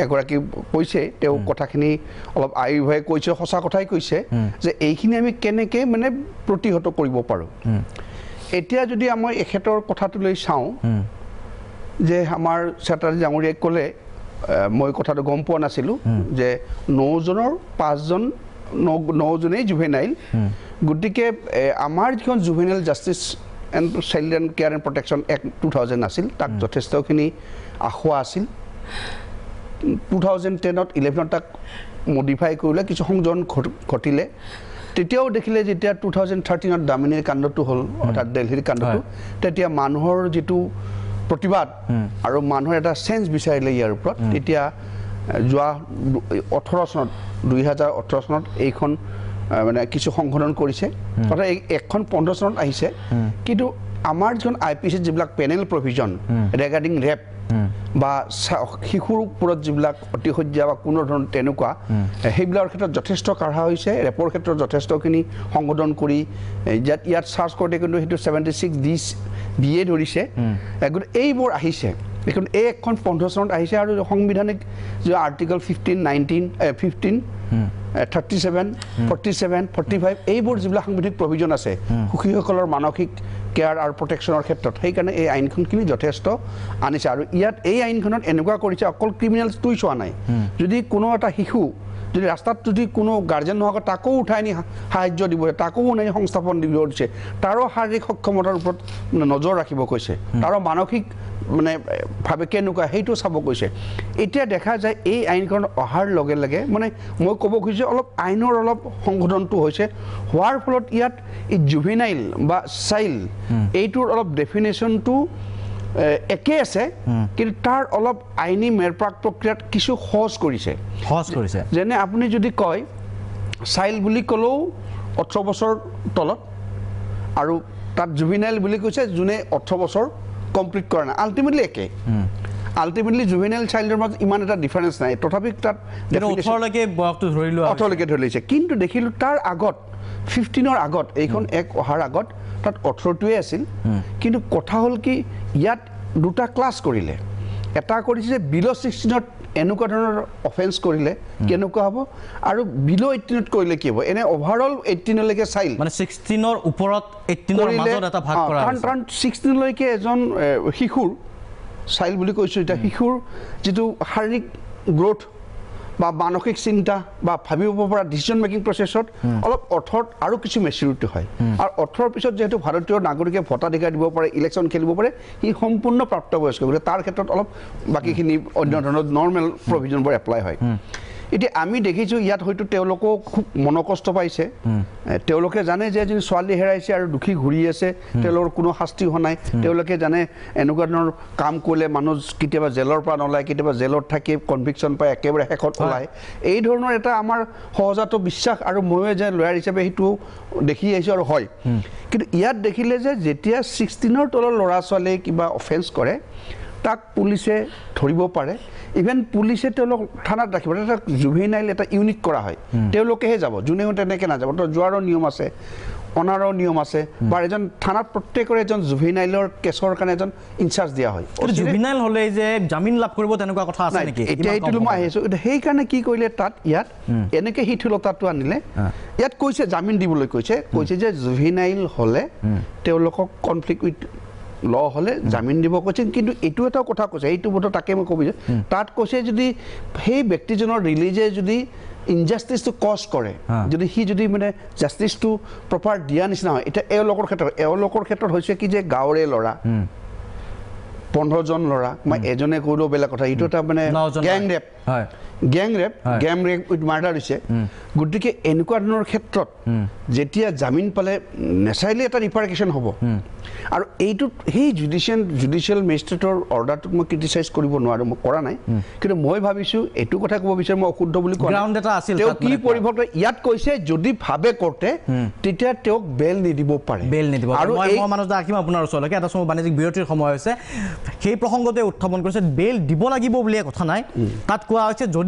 এগৰাকী কৈছে তেওঁ কথাখিনি অলপ আয়ুৰ্বেদে কৈছে সঁচা কথাই কৈছে যে এইখিনি আমি কেনেকৈ মানে প্ৰতিহত কৰিব পাৰোঁ এতিয়া যদি আমি এখেতৰ কথাটোলৈ চাওঁ যে আমাৰ চেটাৰ্জী ডাঙৰীয়াই ক'লে মই কথাটো গম পোৱা নাছিলোঁ যে নজনৰ পাঁচজন নজনেই জুভেনাইল গতিকে আমাৰ যিখন juvenile justice and child care and protection act two thousand আছিল তাক যথেষ্টখিনি আখোৱা আছিল টু থাউজেণ্ড টেনত ইলেভেনত তাক মডিফাই কৰিলে কিছু সংযোজন ঘটিলে তেতিয়াও দেখিলে যেতিয়া টু থাউজেণ্ড থাৰ্টিনত দামিনীৰ কাণ্ডটো হ'ল অৰ্থাৎ দেলহিৰ কাণ্ডটো তেতিয়া মানুহৰ যিটো প্ৰতিবাদ আৰু মানুহৰ এটা চেঞ্জ বিচাৰিলে ইয়াৰ ওপৰত তেতিয়া যোৱা ওঠৰ চনত দুই হাজাৰ ওঠৰ চনত এইখন মানে কিছু সংশোধন কৰিছে তথা এখন পোন্ধৰ চনত আহিছে কিন্তু আমাৰ যিখন আই পি চি যিবিলাক পেনেল প্ৰভিজন ৰেগাৰ্ডিং ৰেপ বা শিশুৰ ওপৰত যিবিলাক অতিশয্যা বা কোনো ধৰণৰ তেনেকুৱা সেইবিলাকৰ ক্ষেত্ৰত যথেষ্ট কাঢ়া হৈছে ৰেপৰ ক্ষেত্ৰত যথেষ্টখিনি সংশোধন কৰি ইয়াত ইয়াত চাৰ্চ কৰোঁতে কিন্তু সেইটো seventy six D B A ধৰিছে গতিকে এইবোৰ আহিছে এইখন এই একখন পোন্ধৰ চনত আহিছে আৰু সাংবিধানিক যি article fifteen nineteen fifteen thirty seven forty seven forty five এইবোৰ যিবিলাক সাংবিধানিক প্ৰভিজন আছে সুখীসকলৰ মানসিক কেয়াৰ আৰু প্ৰটেকশ্যনৰ ক্ষেত্ৰত সেইকাৰণে এই আইনখনখিনি যথেষ্ট আনিছে আৰু ইয়াত এই আইনখনত এনেকুৱা কৰিছে অকল তুই চোৱা নাই যদি কোনো এটা শিশু যদি ৰাস্তাত যদি কোনো গাৰ্জেন নোহোৱাকৈ তাকো উঠাই নি সাহায্য দিব তাকো উনাই সংস্থাপন দিব দিছে তাৰো শাৰীৰিক সক্ষমতাৰ ওপৰত নজৰ ৰাখিব কৈছে তাৰো মানসিক মানে ভাৱে কেনেকুৱা সেইটো চাব কৈছে এতিয়া দেখা যায় এই আইনখন অহাৰ লগে লগে মানে মই ক'ব খুজিছোঁ অলপ আইনৰ অলপ সংশোধনটো হৈছে হোৱাৰ ফলত ইয়াত এই জুভেনাইল বা চাইল এইটোৰ অলপ ডেফিনেশ্যনটো একে আছে কিন্তু তাৰ অলপ আইনী মেৰপাক প্ৰক্ৰিয়াত কিছু সহজ কৰিছে সহজ কৰিছে যেনে আপুনি যদি কয় চাইল্ড বুলি ক'লেও ওঠৰ বছৰ তলত আৰু তাত জুবিনাইল বুলি কৈছে যোনে ওঠৰ বছৰ কমপ্লিট কৰা নাই আল্টিমেটলি একে আল্টিমেটলি জুবিনাইল চাইল্ডৰ মাজত ইমান এটা ডিফাৰেঞ্চ নাই তথাপি তাত ওঠৰলৈকে ধৰি লৈছে কিন্তু দেখিলোঁ তাৰ আগত ফিফটিনৰ আগত এইখন এক অহাৰ আগত তাত অথৰটোৱে আছিল কিন্তু কথা হ'ল কি ইয়াত দুটা ক্লাছ কৰিলে এটা কৰিছে বিল' ছিক্সটিনত এনেকুৱা ধৰণৰ অফেন্স কৰিলে কেনেকুৱা হ'ব আৰু বিল' এইটিনত কৰিলে কি হ'ব এনে অভাৰঅল এইটিনলৈকে চাইল মানে ছিক্সটিনৰ ওপৰত কাৰণ ছিক্সটিনলৈকে এজন শিশুৰ চাইল বুলি কৈছোঁ এতিয়া শিশুৰ যিটো শাৰীৰিক গ্ৰ'থ বা মানসিক চিন্তা বা ভাবিব পৰা ডিচিশ্যন মেকিং প্ৰচেছত অলপ অৰ্থত আৰু কিছু মেচিউৰিটি হয় আৰু অৰ্থৰ পিছত যিহেতু ভাৰতীয় নাগৰিকে ভোটাধিকাৰ দিব পাৰে ইলেকশ্যন খেলিব পাৰে সি সম্পূৰ্ণ প্ৰাপ্তবয়স্ক গতিকে তাৰ ক্ষেত্ৰত অলপ বাকীখিনি অন্য ধৰণৰ নৰ্মেল প্ৰভিজনবোৰ এপ্লাই হয় এতিয়া আমি দেখিছোঁ ইয়াত হয়তো তেওঁলোকেও খুব মনকষ্ট পাইছে তেওঁলোকে জানে যে এজনী ছোৱালী হেৰাইছে আৰু দুখী ঘূৰি আছে তেওঁলোকৰ কোনো শাস্তি হোৱা নাই তেওঁলোকে জানে এনেকুৱা ধৰণৰ কাম কৰিলে মানুহ কেতিয়াবা জেলৰ পৰা নোলায় কেতিয়াবা জেলত থাকি কনভিকশ্যন পায় একেবাৰে শেষত ওলায় এই ধৰণৰ এটা আমাৰ সহজাত বিশ্বাস আৰু ময়ো যে লয়াৰ হিচাপে সেইটো দেখি আহিছোঁ আৰু হয় কিন্তু ইয়াত দেখিলে যে যেতিয়া ছিক্সটিনৰ তলৰ ল'ৰা ছোৱালীয়ে কিবা অফেন্স কৰে তাক পুলিচে ধৰিব পাৰে ইভেন পুলিচে তেওঁলোক থানাত ৰাখিব এটা জুভেইনাইল এটা ইউনিট কৰা হয় তেওঁলোকেহে যাব যোনেও তেনেকৈ নাযাব তো যোৱাৰো নিয়ম আছে অনাৰো নিয়ম আছে বা এজন থানাত প্ৰত্যেকৰে এজন জুভেইনাইলৰ কেছৰ কাৰণে এজন ইনচাৰ্জ দিয়া হয় জুভেইনাইল হ'লে যে জামিন লাভ কৰিব তেনেকুৱা কথা আছে নেকি এতিয়া এইটোলৈ মই আহিছোঁ সেইকাৰণে কি কৰিলে তাত ইয়াত এনেকৈ শিথিলতাটো আনিলে ইয়াত কৈছে জামিন দিবলৈ কৈছে কৈছে যে জুভেইনাইল হ'লে তেওঁলোকক কনফ্লিক্ট উইথ ল হ'লে জামিন দিব কৈছিল কিন্তু এইটো এটাও কথা কৈছে এইটো বোধ তাকে মই কবি তাত কৈছে যদি সেই ব্যক্তিজনৰ ৰিলিজে যদি ইনজাষ্টিচটো কজ কৰে যদি সি যদি মানে জাষ্টিচটো প্ৰপাৰ দিয়া নিচিনা হয় এতিয়া এওঁলোকৰ ক্ষেত্ৰত এওঁলোকৰ ক্ষেত্ৰত হৈছে কি যে গাঁৱৰে ল'ৰা পোন্ধৰজন ল'ৰা মই এজনে কৰিলেও বেলেগ কথা এইটো এটা মানে গেং ৰেপ হয় gang rape gang rape with murder হৈছে গতিকে এনেকুৱা ধৰণৰ ক্ষেত্ৰত যেতিয়া জামিন পালে নেচাৰেলি এটা ৰিপাৰকেশ্যন হ'ব আৰু এইটোত সেই জুডিচিয়েল জুডিচিয়েল মেজিষ্ট্ৰেটৰ অৰ্ডাৰটোক মই ক্ৰিটিচাইজ কৰিব নোৱাৰোঁ মই কৰা নাই কিন্তু মই ভাবিছোঁ এইটো কথা ক'ব বিচাৰোঁ মই অশুদ্ধ বুলি কওঁ তেওঁ কি পৰিৱৰ্তন ইয়াত কৈছে যদি ভাবে কৰোঁতে তেতিয়া তেওঁক বেল নিদিব পাৰে বেল নিদিব আৰু মই মানুহ আহিম আপোনাৰ ওচৰলৈকে এটা সময় বাণিজ্যিক বিৰতিৰ সময় হৈছে সেই প্ৰসংগতে উত্থাপন কৰিছে বেল দিব লাগিব বুলিয়ে কথা নাই তাত কোৱা হৈছে যদি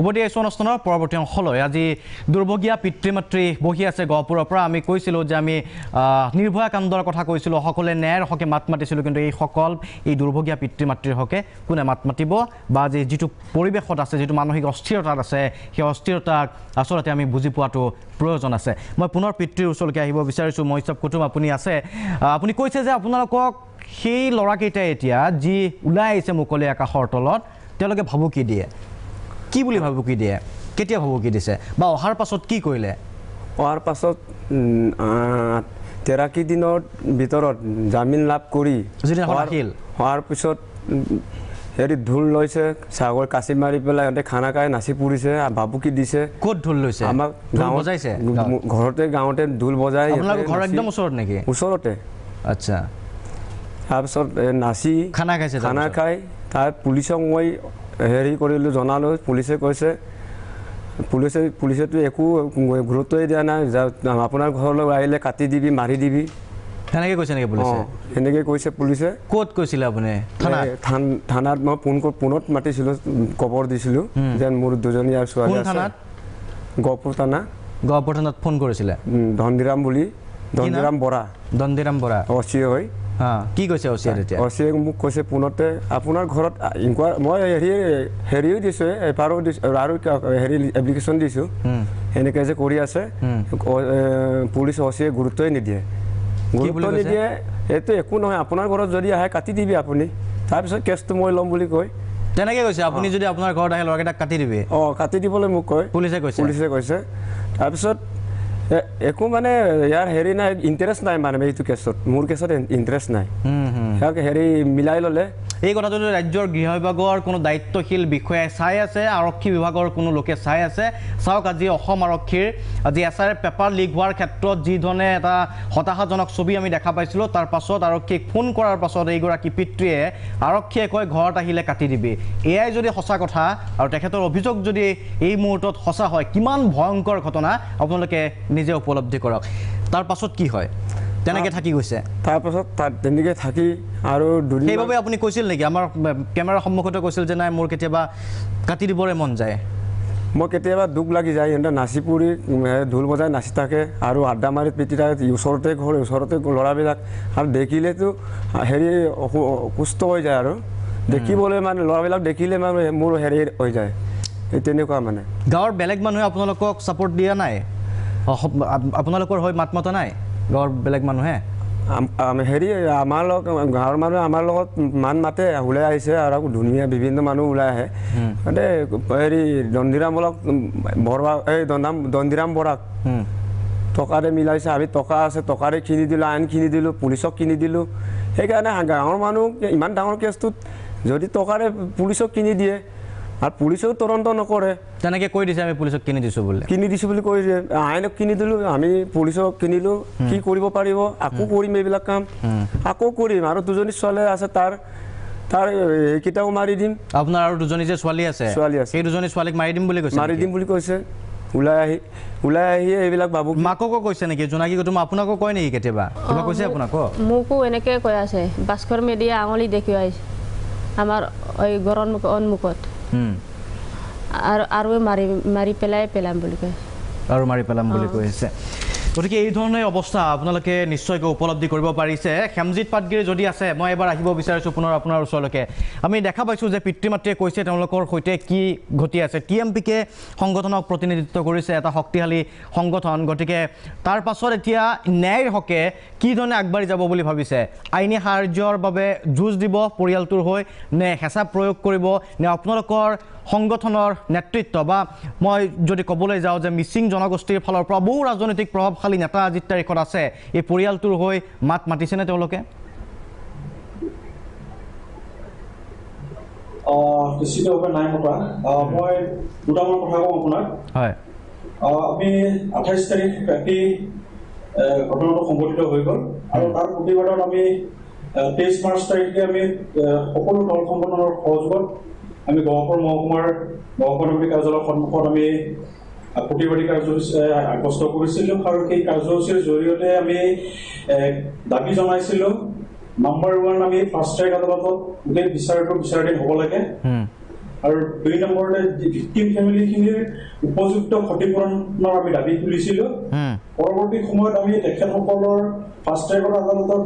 উভতি আহিছোঁ অনুষ্ঠানৰ পৰৱৰ্তী অংশলৈ আজি দুৰ্ভগীয়া পিতৃ মাতৃ বহি আছে গহপুৰৰ পৰা আমি কৈছিলোঁ যে আমি নিৰ্ভয়া কাণ্ডৰ কথা কৈছিলোঁ সকলোৱে ন্যায়ৰ হকে মাত মাতিছিলোঁ কিন্তু এইসকল এই দুৰ্ভগীয়া পিতৃ মাতৃৰ হকে কোনে মাত মাতিব বা আজি যিটো পৰিৱেশত আছে যিটো মানসিক অস্থিৰতাত আছে সেই অস্থিৰতাক আচলতে আমি বুজি পোৱাটো প্ৰয়োজন আছে মই পুনৰ পিতৃৰ ওচৰলৈকে আহিব বিচাৰিছোঁ মহিষভ কুটুম আপুনি আছে আপুনি কৈছে যে আপোনালোকক সেই ল'ৰাকেইটাই এতিয়া যি ওলাই আহিছে মুকলি আকাশৰ তলত তেওঁলোকে ভাবুকি দিয়ে কি বুলি ভাবুকি দিয়ে কেতিয়া ভাবুকি দিছে বা অহাৰ পাছত কি কৰিলে অহাৰ পাছত তেৰাশী দিনৰ ভিতৰত জামিন লাভ কৰি আহিল হোৱাৰ পিছত সিহঁতি ঢোল লৈছে ছাগৰ কাঁচি মাৰি পেলাই সিহঁতে খানা খাই নাচি ফুৰিছে ভাবুকি দিছে ক'ত ঢোল লৈছে আমাৰ গাঁৱত বজাইছে ঘৰতে গাঁৱতে ঢোল বজাই ঘৰ একদম ওচৰত নেকি ওচৰতে আচ্ছা তাৰপিছত নাচি খানা খাইছে খানা খাই তাৰ পুলিচক মই হেৰি কৰিলোঁ জনালোঁ পুলিচে কৈছে পুলিচে পুলিচেতো একো গুৰুত্বই দিয়া নাই আপোনাৰ ঘৰলৈ আহিলে কাটি দিবি মাৰি দিবি আৰু ছোৱালী গহপুৰ বুলি কি কৈছে কৈছে পুনতে আপোনাৰ ঘৰত মই হেৰি হেৰিও দিছো এফাৰো দিছো আৰু হেৰি এপ্লিকেশ্যন দিছো সেনেকে যে কৰি আছে পুলিচ অচিয়ে গুৰুত্বই নিদিয়ে গুৰুত্ব নিদিয়ে এইটো একো নহয় আপোনাৰ ঘৰত যদি আহে কাটি দিবি আপুনি তাৰপিছত কেছটো মই ল'ম বুলি কয় তেনেকে কৈছে আপুনি যদি আপোনাৰ ঘৰত আহে ল'ৰাকেইটাক কাটি দিবি অঁ কাটি দিবলৈ মোক কয় পুলিচে কৈছে পুলিচে কৈছে তাৰপিছত একো মানে ইয়াৰ হেৰি নাই ইণ্টাৰেষ্ট নাই মানে এইটো কেছত মোৰ কেছত ইণ্টাৰেষ্ট নাই হেৰি মিলাই ল'লে এই কথাটো ৰাজ্যৰ গৃহ বিভাগৰ কোনো দায়িত্বশীল বিষয়াই চাই আছে আৰক্ষী বিভাগৰ কোনো লোকে চাই আছে চাওক আজি অসম আৰক্ষীৰ আজি S R I paper leak হোৱাৰ ক্ষেত্ৰত যিধৰণে এটা হতাশাজনক ছবি আমি দেখা পাইছিলোঁ তাৰ পাছত আৰক্ষীক ফোন কৰাৰ পাছত এইগৰাকী পিতৃয়ে আৰক্ষীয়ে কয় ঘৰত আহিলে কাটি দিবি এয়াই যদি সঁচা কথা আৰু তেখেতৰ অভিযোগ যদি এই মুহূৰ্তত সঁচা হয় কিমান ভয়ংকৰ ঘটনা আপোনালোকে নিজে উপলব্ধি কৰক তাৰ পাছত কি হয় তেনেকে থাকি গৈছে তাৰ তাত তেনেকে থাকি আৰু দুদিন সেইবাবে আপুনি কৈছিল নেকি আমাৰ কেমেৰাৰ সন্মুখতে কৈছিল যে নাই মোৰ কেতিয়াবা কাটি দিবৰে মন যায় মই কেতিয়াবা দুখ লাগি যায় সিহঁতে নাচি পুৰি ঢোল বজাই নাচি থাকে আৰু আড্ডা মাৰি পিতৃতা ওচৰতে ঘৰ ওচৰতে ল'ৰাবিলাক আৰু দেখিলেতো হেৰি সুস্থ হৈ যায় আৰু দেখিবলৈ মানে ল'ৰাবিলাক দেখিলে মানে মোৰ হেৰি হৈ যায় এই তেনেকুৱা মানে গাঁৱৰ বেলেগ মানুহে আপোনালোকক ছাপৰ্ট দিয়া নাই আপোনালোকৰ হৈ মাত মতা নাই গাঁৱৰ বেলেগ মানুহে হেৰি আমাৰ লগত গাঁৱৰ মানুহে আমাৰ লগত মান মাতে ওলাই আহিছে আৰু ধুনীয়া বিভিন্ন মানুহ ওলাই আহে গতিকে হেৰি দণ্ডিৰামক বৰুৱা এই দণ্ডাম দণ্ডিৰাম বৰাক টকাৰে মিলাইছে আমি টকা আছে টকাৰে কিনি দিলোঁ আইন কিনি দিলোঁ পুলিচক কিনি দিলোঁ সেইকাৰণে গাঁৱৰ মানুহ ইমান ডাঙৰ কেছটোত যদি টকাৰে পুলিচক কিনি দিয়ে আর পুলিশেও তদন্ত নকরে তেনেকে কই দিছে আমি পুলিশক কিনি দিছো বলে কিনি দিছো বলে কই আইনক কিনি দিলু আমি পুলিশক কিনিলু কি করিব পারিব আকু করিম এবিলা কাম আকু করিম আর দুজনী সলে আছে তার তার কিটাও মারি দিম আপনার আর দুজনী যে সোয়ালি আছে সোয়ালি আছে এই দুজনী সোয়ালিক মারি দিম বলে কইছে মারি দিম বলে কইছে উলাই আহি উলাই আহি এবিলাক বাবু মাকক কইছে নাকি জোনাকি কত আপনাকো কয় নেকি কেতেবা তোমা কইছে আপনাক মুকু এনেকে কয় আছে বাসকর মিডিয়া আঙলি দেখি আইছে আমার ওই গরন মুখত আৰু আৰু মাৰি মাৰি পেলাই পেলাম বুলি কয় আৰু মাৰি পেলাম বুলি কৈ আছে গতিকে এই ধৰণে অৱস্থা আপোনালোকে নিশ্চয়কৈ উপলব্ধি কৰিব পাৰিছে হেমজিৎ পাটগিৰি যদি আছে মই এবাৰ আহিব বিচাৰিছোঁ পুনৰ আপোনাৰ ওচৰলৈকে আমি দেখা পাইছোঁ যে পিতৃ মাতৃয়ে কৈছে তেওঁলোকৰ সৈতে কি ঘটি আছে টি এম পিকে সংগঠনক প্ৰতিনিধিত্ব কৰিছে এটা শক্তিশালী সংগঠন গতিকে তাৰ পাছত এতিয়া ন্যায়ৰ হকে কি ধৰণে আগবাঢ়ি যাব বুলি ভাবিছে আইনী সাহাৰ্যৰ বাবে যুঁজ দিব পৰিয়ালটোৰ হৈ নে হেঁচা প্ৰয়োগ কৰিব নে আপোনালোকৰ সংগঠনৰ নেতৃত্ব বা মই যদি ক'বলৈ যাওঁ যে মিচিং জনগোষ্ঠীৰ ফালৰ পৰা বহু ৰাজনৈতিক প্ৰভাৱশালী নেতা আজিৰ তাৰিখত আছে এই পৰিয়ালটোৰ হৈ মাত মাতিছেনে তেওঁলোকে সংঘটিত হৈ গ'ল আৰু তাৰ প্ৰতিবাদত আমি তেইছ তাৰিখে আমি সকলো দল সংগঠনৰ সহযোগত আমি গহপুৰ মহকুমাৰ গহপুৰম্বী কাৰ্যালয়ৰ সন্মুখত আমি প্ৰতিবাদী কাৰ্যসূচী আগ্ৰস্ত কৰিছিলো আৰু সেই কাৰ্যসূচীৰ জৰিয়তে আমি দাবী জনাইছিলোঁ নাম্বাৰ ওৱান আমি ফাৰ্ষ্ট ষ্ট্ৰাইক আদালতত গোটেই বিচাৰটো বিচাৰাধীন হ'ব লাগে আৰু দুই নম্বৰতে ভিক্টিম ফেমিলিখিনিৰ উপযুক্ত ক্ষতিপূৰণৰ আমি দাবী তুলিছিলোঁ পৰৱৰ্তী সময়ত আমি তেখেতসকলৰ ফাৰ্ষ্ট ষ্ট্ৰাইকৰ আদালতত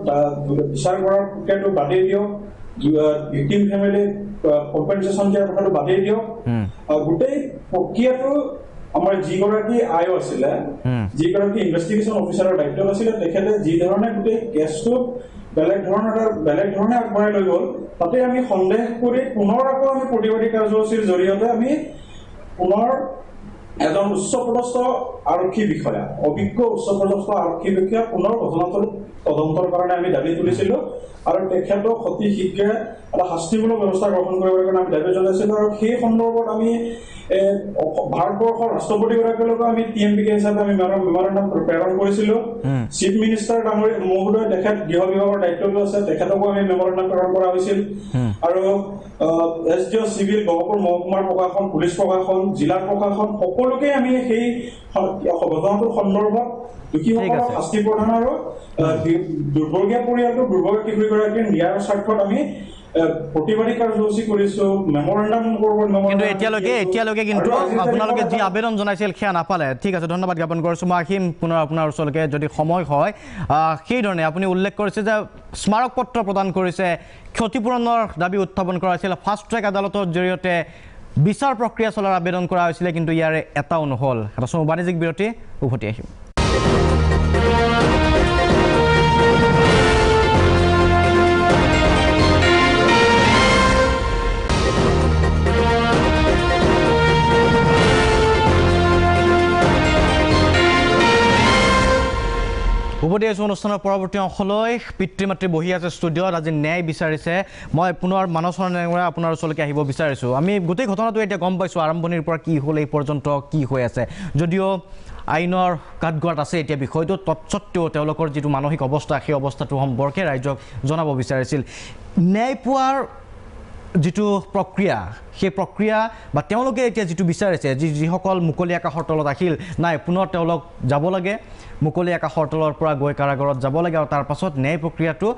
বিচাৰ কৰাৰ প্ৰক্ৰিয়াটো বাদেই দিয়ক ভিক্টিম ফেমিলি কম্পেনচেশ্যন দিয়াৰ কথাটো বাদেই দিয়ক গোটেই প্ৰক্ৰিয়াটো আমাৰ যিগৰাকী আয়ো আছিলে যিগৰাকী ইনভেষ্টিগেশ্যন অফিচাৰৰ দায়িত্ব আছিলে তেখেতে যি ধৰণে গোটেই কেছটো বেলেগ ধৰণৰ বেলেগ ধৰণে আগবঢ়াই লৈ গ'ল তাতে আমি সন্দেহ কৰি পুনৰ আকৌ আমি প্ৰতিবাদী কাৰ্যসূচীৰ জৰিয়তে আমি পুনৰ এজন উচ্চ পদস্থ আৰক্ষী বিষয়া অভিজ্ঞ উচ্চ পদস্থ আৰক্ষী বিষয়া পুনৰ ঘটনাটোৰ তদন্তৰ কাৰণে আমি দাবী তুলিছিলোঁ আৰু তেখেতক অতি শীঘ্ৰে এটা শাস্তিমূলক ব্যৱস্থা গ্ৰহণ কৰিবৰ কাৰণে আমি দাবী জনাইছিলোঁ আৰু সেই সন্দৰ্ভত আমি ভাৰতবৰ্ষৰ ৰাষ্ট্ৰপতিগৰাকীলৈকে আমি টি এম পি কে হিচাপে আমি মেমৰেণ্ডাম প্ৰেৰণ কৰিছিলো চিফ মিনিষ্টাৰ ডাঙৰী মহোদয় তেখেত গৃহ বিভাগৰ দায়িত্ব লৈ আছে তেখেতকো আমি মেমৰেণ্ডাম প্ৰেৰণ কৰা হৈছিল আৰু S D O' civil Gohpur মহকুমাৰ প্ৰশাসন পুলিচ প্ৰশাসন জিলা প্ৰশাসন সকলোকে আমি সেই শাস্তি প্ৰদান আৰু দুৰ্বৰ্গীয়া পৰিয়ালটো দুৰ্বৰ্গীয়া কিশোৰীগৰাকীৰ ন্যায়ৰ স্বাৰ্থত আমি প্ৰতিবাদী যি আবেদন জনাইছিল সেয়া নাপালে ঠিক আছে ধন্যবাদ জ্ঞাপন কৰিছোঁ মই আহিম পুনৰ আপোনাৰ ওচৰলৈকে যদি সময় হয় সেইধৰণে আপুনি উল্লেখ কৰিছে যে স্মাৰক পত্ৰ প্ৰদান কৰিছে ক্ষতিপূৰণৰ দাবী উত্থাপন কৰা হৈছিল ফাষ্ট ট্ৰেক আদালতৰ জৰিয়তে বিচাৰ প্ৰক্ৰিয়া চলাৰ আবেদন কৰা হৈছিলে কিন্তু ইয়াৰে এটাও নহ'ল এটা চমু বাণিজ্যিক বিৰতি উভতি আহিব উভতি আহিছোঁ অনুষ্ঠানৰ পৰৱৰ্তী অংশলৈ পিতৃ মাতৃ বহি আছে ষ্টুডিঅ'ত আজি ন্যায় বিচাৰিছে মই পুনৰ মানচৰণ নেওৰা আপোনাৰ ওচৰলৈকে আহিব বিচাৰিছোঁ আমি গোটেই ঘটনাটো এতিয়া গম পাইছোঁ আৰম্ভণিৰ পৰা কি হ'ল এই পৰ্যন্ত কি হৈ আছে যদিও আইনৰ গাত আছে এতিয়া বিষয়টো তৎসত্বেও তেওঁলোকৰ যিটো মানসিক অৱস্থা সেই অৱস্থাটো সম্পৰ্কে ৰাইজক জনাব বিচাৰিছিল ন্যায় পোৱাৰ যিটো প্ৰক্ৰিয়া সেই প্ৰক্ৰিয়া বা তেওঁলোকে এতিয়া যিটো বিচাৰিছে যি যিসকল মুকলি আকাশৰ তলত আহিল নাই পুনৰ তেওঁলোক যাব লাগে মুকলি আকাশৰ তলৰ পৰা গৈ কাৰাগাৰত যাব লাগে আৰু তাৰ পাছত ন্যায় প্ৰক্ৰিয়াটো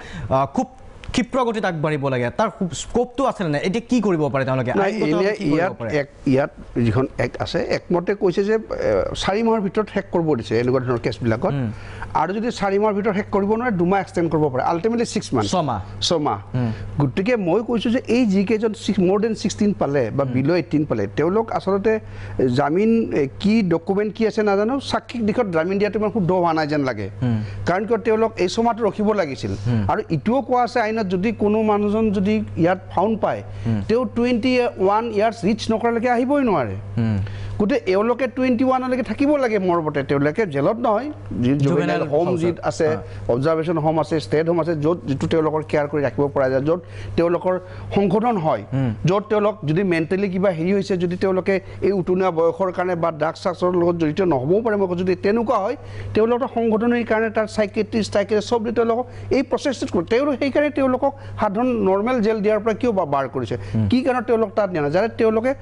খুব ক্ষিপ্ৰগতিত আগবাঢ়িব লাগে তাৰ স্কোপটো আছে নে এতিয়া কি কৰিব পাৰে তেওঁলোকে ইয়াত যিখন এক আছে একমতে কৈছে যে চাৰি মাহৰ ভিতৰত শেষ কৰিব দিছে এনেকুৱা ধৰণৰ কেছবিলাকত আৰু যদি চাৰি মাহৰ ভিতৰত শেষ কৰিব নোৱাৰে দুমাহ এক্সটেণ্ড কৰিব পাৰে আল্টিমেটলি ছিক্স মান্থ ছমাহ ছমাহ গতিকে মই কৈছোঁ যে এই যিকেইজন মোৰ দেন ছিক্সটিন পালে বা বিলো এইটিন পালে তেওঁলোক আচলতে জামিন কি ডকুমেণ্ট কি আছে নাজানো সাক্ষীক দিশত জামিন দিয়াটো ইমান শুদ্ধ হোৱা নাই যেন লাগে কাৰণ কিয় তেওঁলোক এই ছমাহটো ৰখিব লাগিছিল আৰু ইটোও কোৱা আছে আইন যদি কোনো মানুহজন যদি ইয়াত ফাউণ্ড পায় তেওঁ টুৱেণ্টি ওৱান ইয়াৰ্ছ ৰিচ নকৰালৈকে আহিবই নোৱাৰে গতিকে এওঁলোকে টুৱেণ্টি ওৱানলৈকে থাকিব লাগে মোৰ মতে তেওঁলোকে জেলত নহয় হোম যি আছে অবজাৰ্ভেশ্যন হোম আছে ষ্টেট হোম আছে য'ত যিটো তেওঁলোকৰ কেয়াৰ কৰি ৰাখিব পৰা যায় য'ত তেওঁলোকৰ সংশোধন হয় য'ত তেওঁলোক যদি মেণ্টেলি কিবা হেৰি হৈছে যদি তেওঁলোকে এই উতনীয়া বয়সৰ কাৰণে বা ড্ৰাগছ চাগছৰ লগত জড়িত নহ'বও পাৰে মই যদি তেনেকুৱা হয় তেওঁলোকৰ সংশোধনীৰ কাৰণে তাৰ চাইকেট্ৰিষ্ট টাইকেট চব তেওঁলোকক এই প্ৰচেছটোত কৰে তেওঁলোক সেইকাৰণে তেওঁলোকক সাধাৰণ নৰ্মেল জেল দিয়াৰ পৰা কিয় বা বাৰ কৰিছে কি কাৰণত তেওঁলোক তাত দিয়া নাযায় যাতে তেওঁলোকে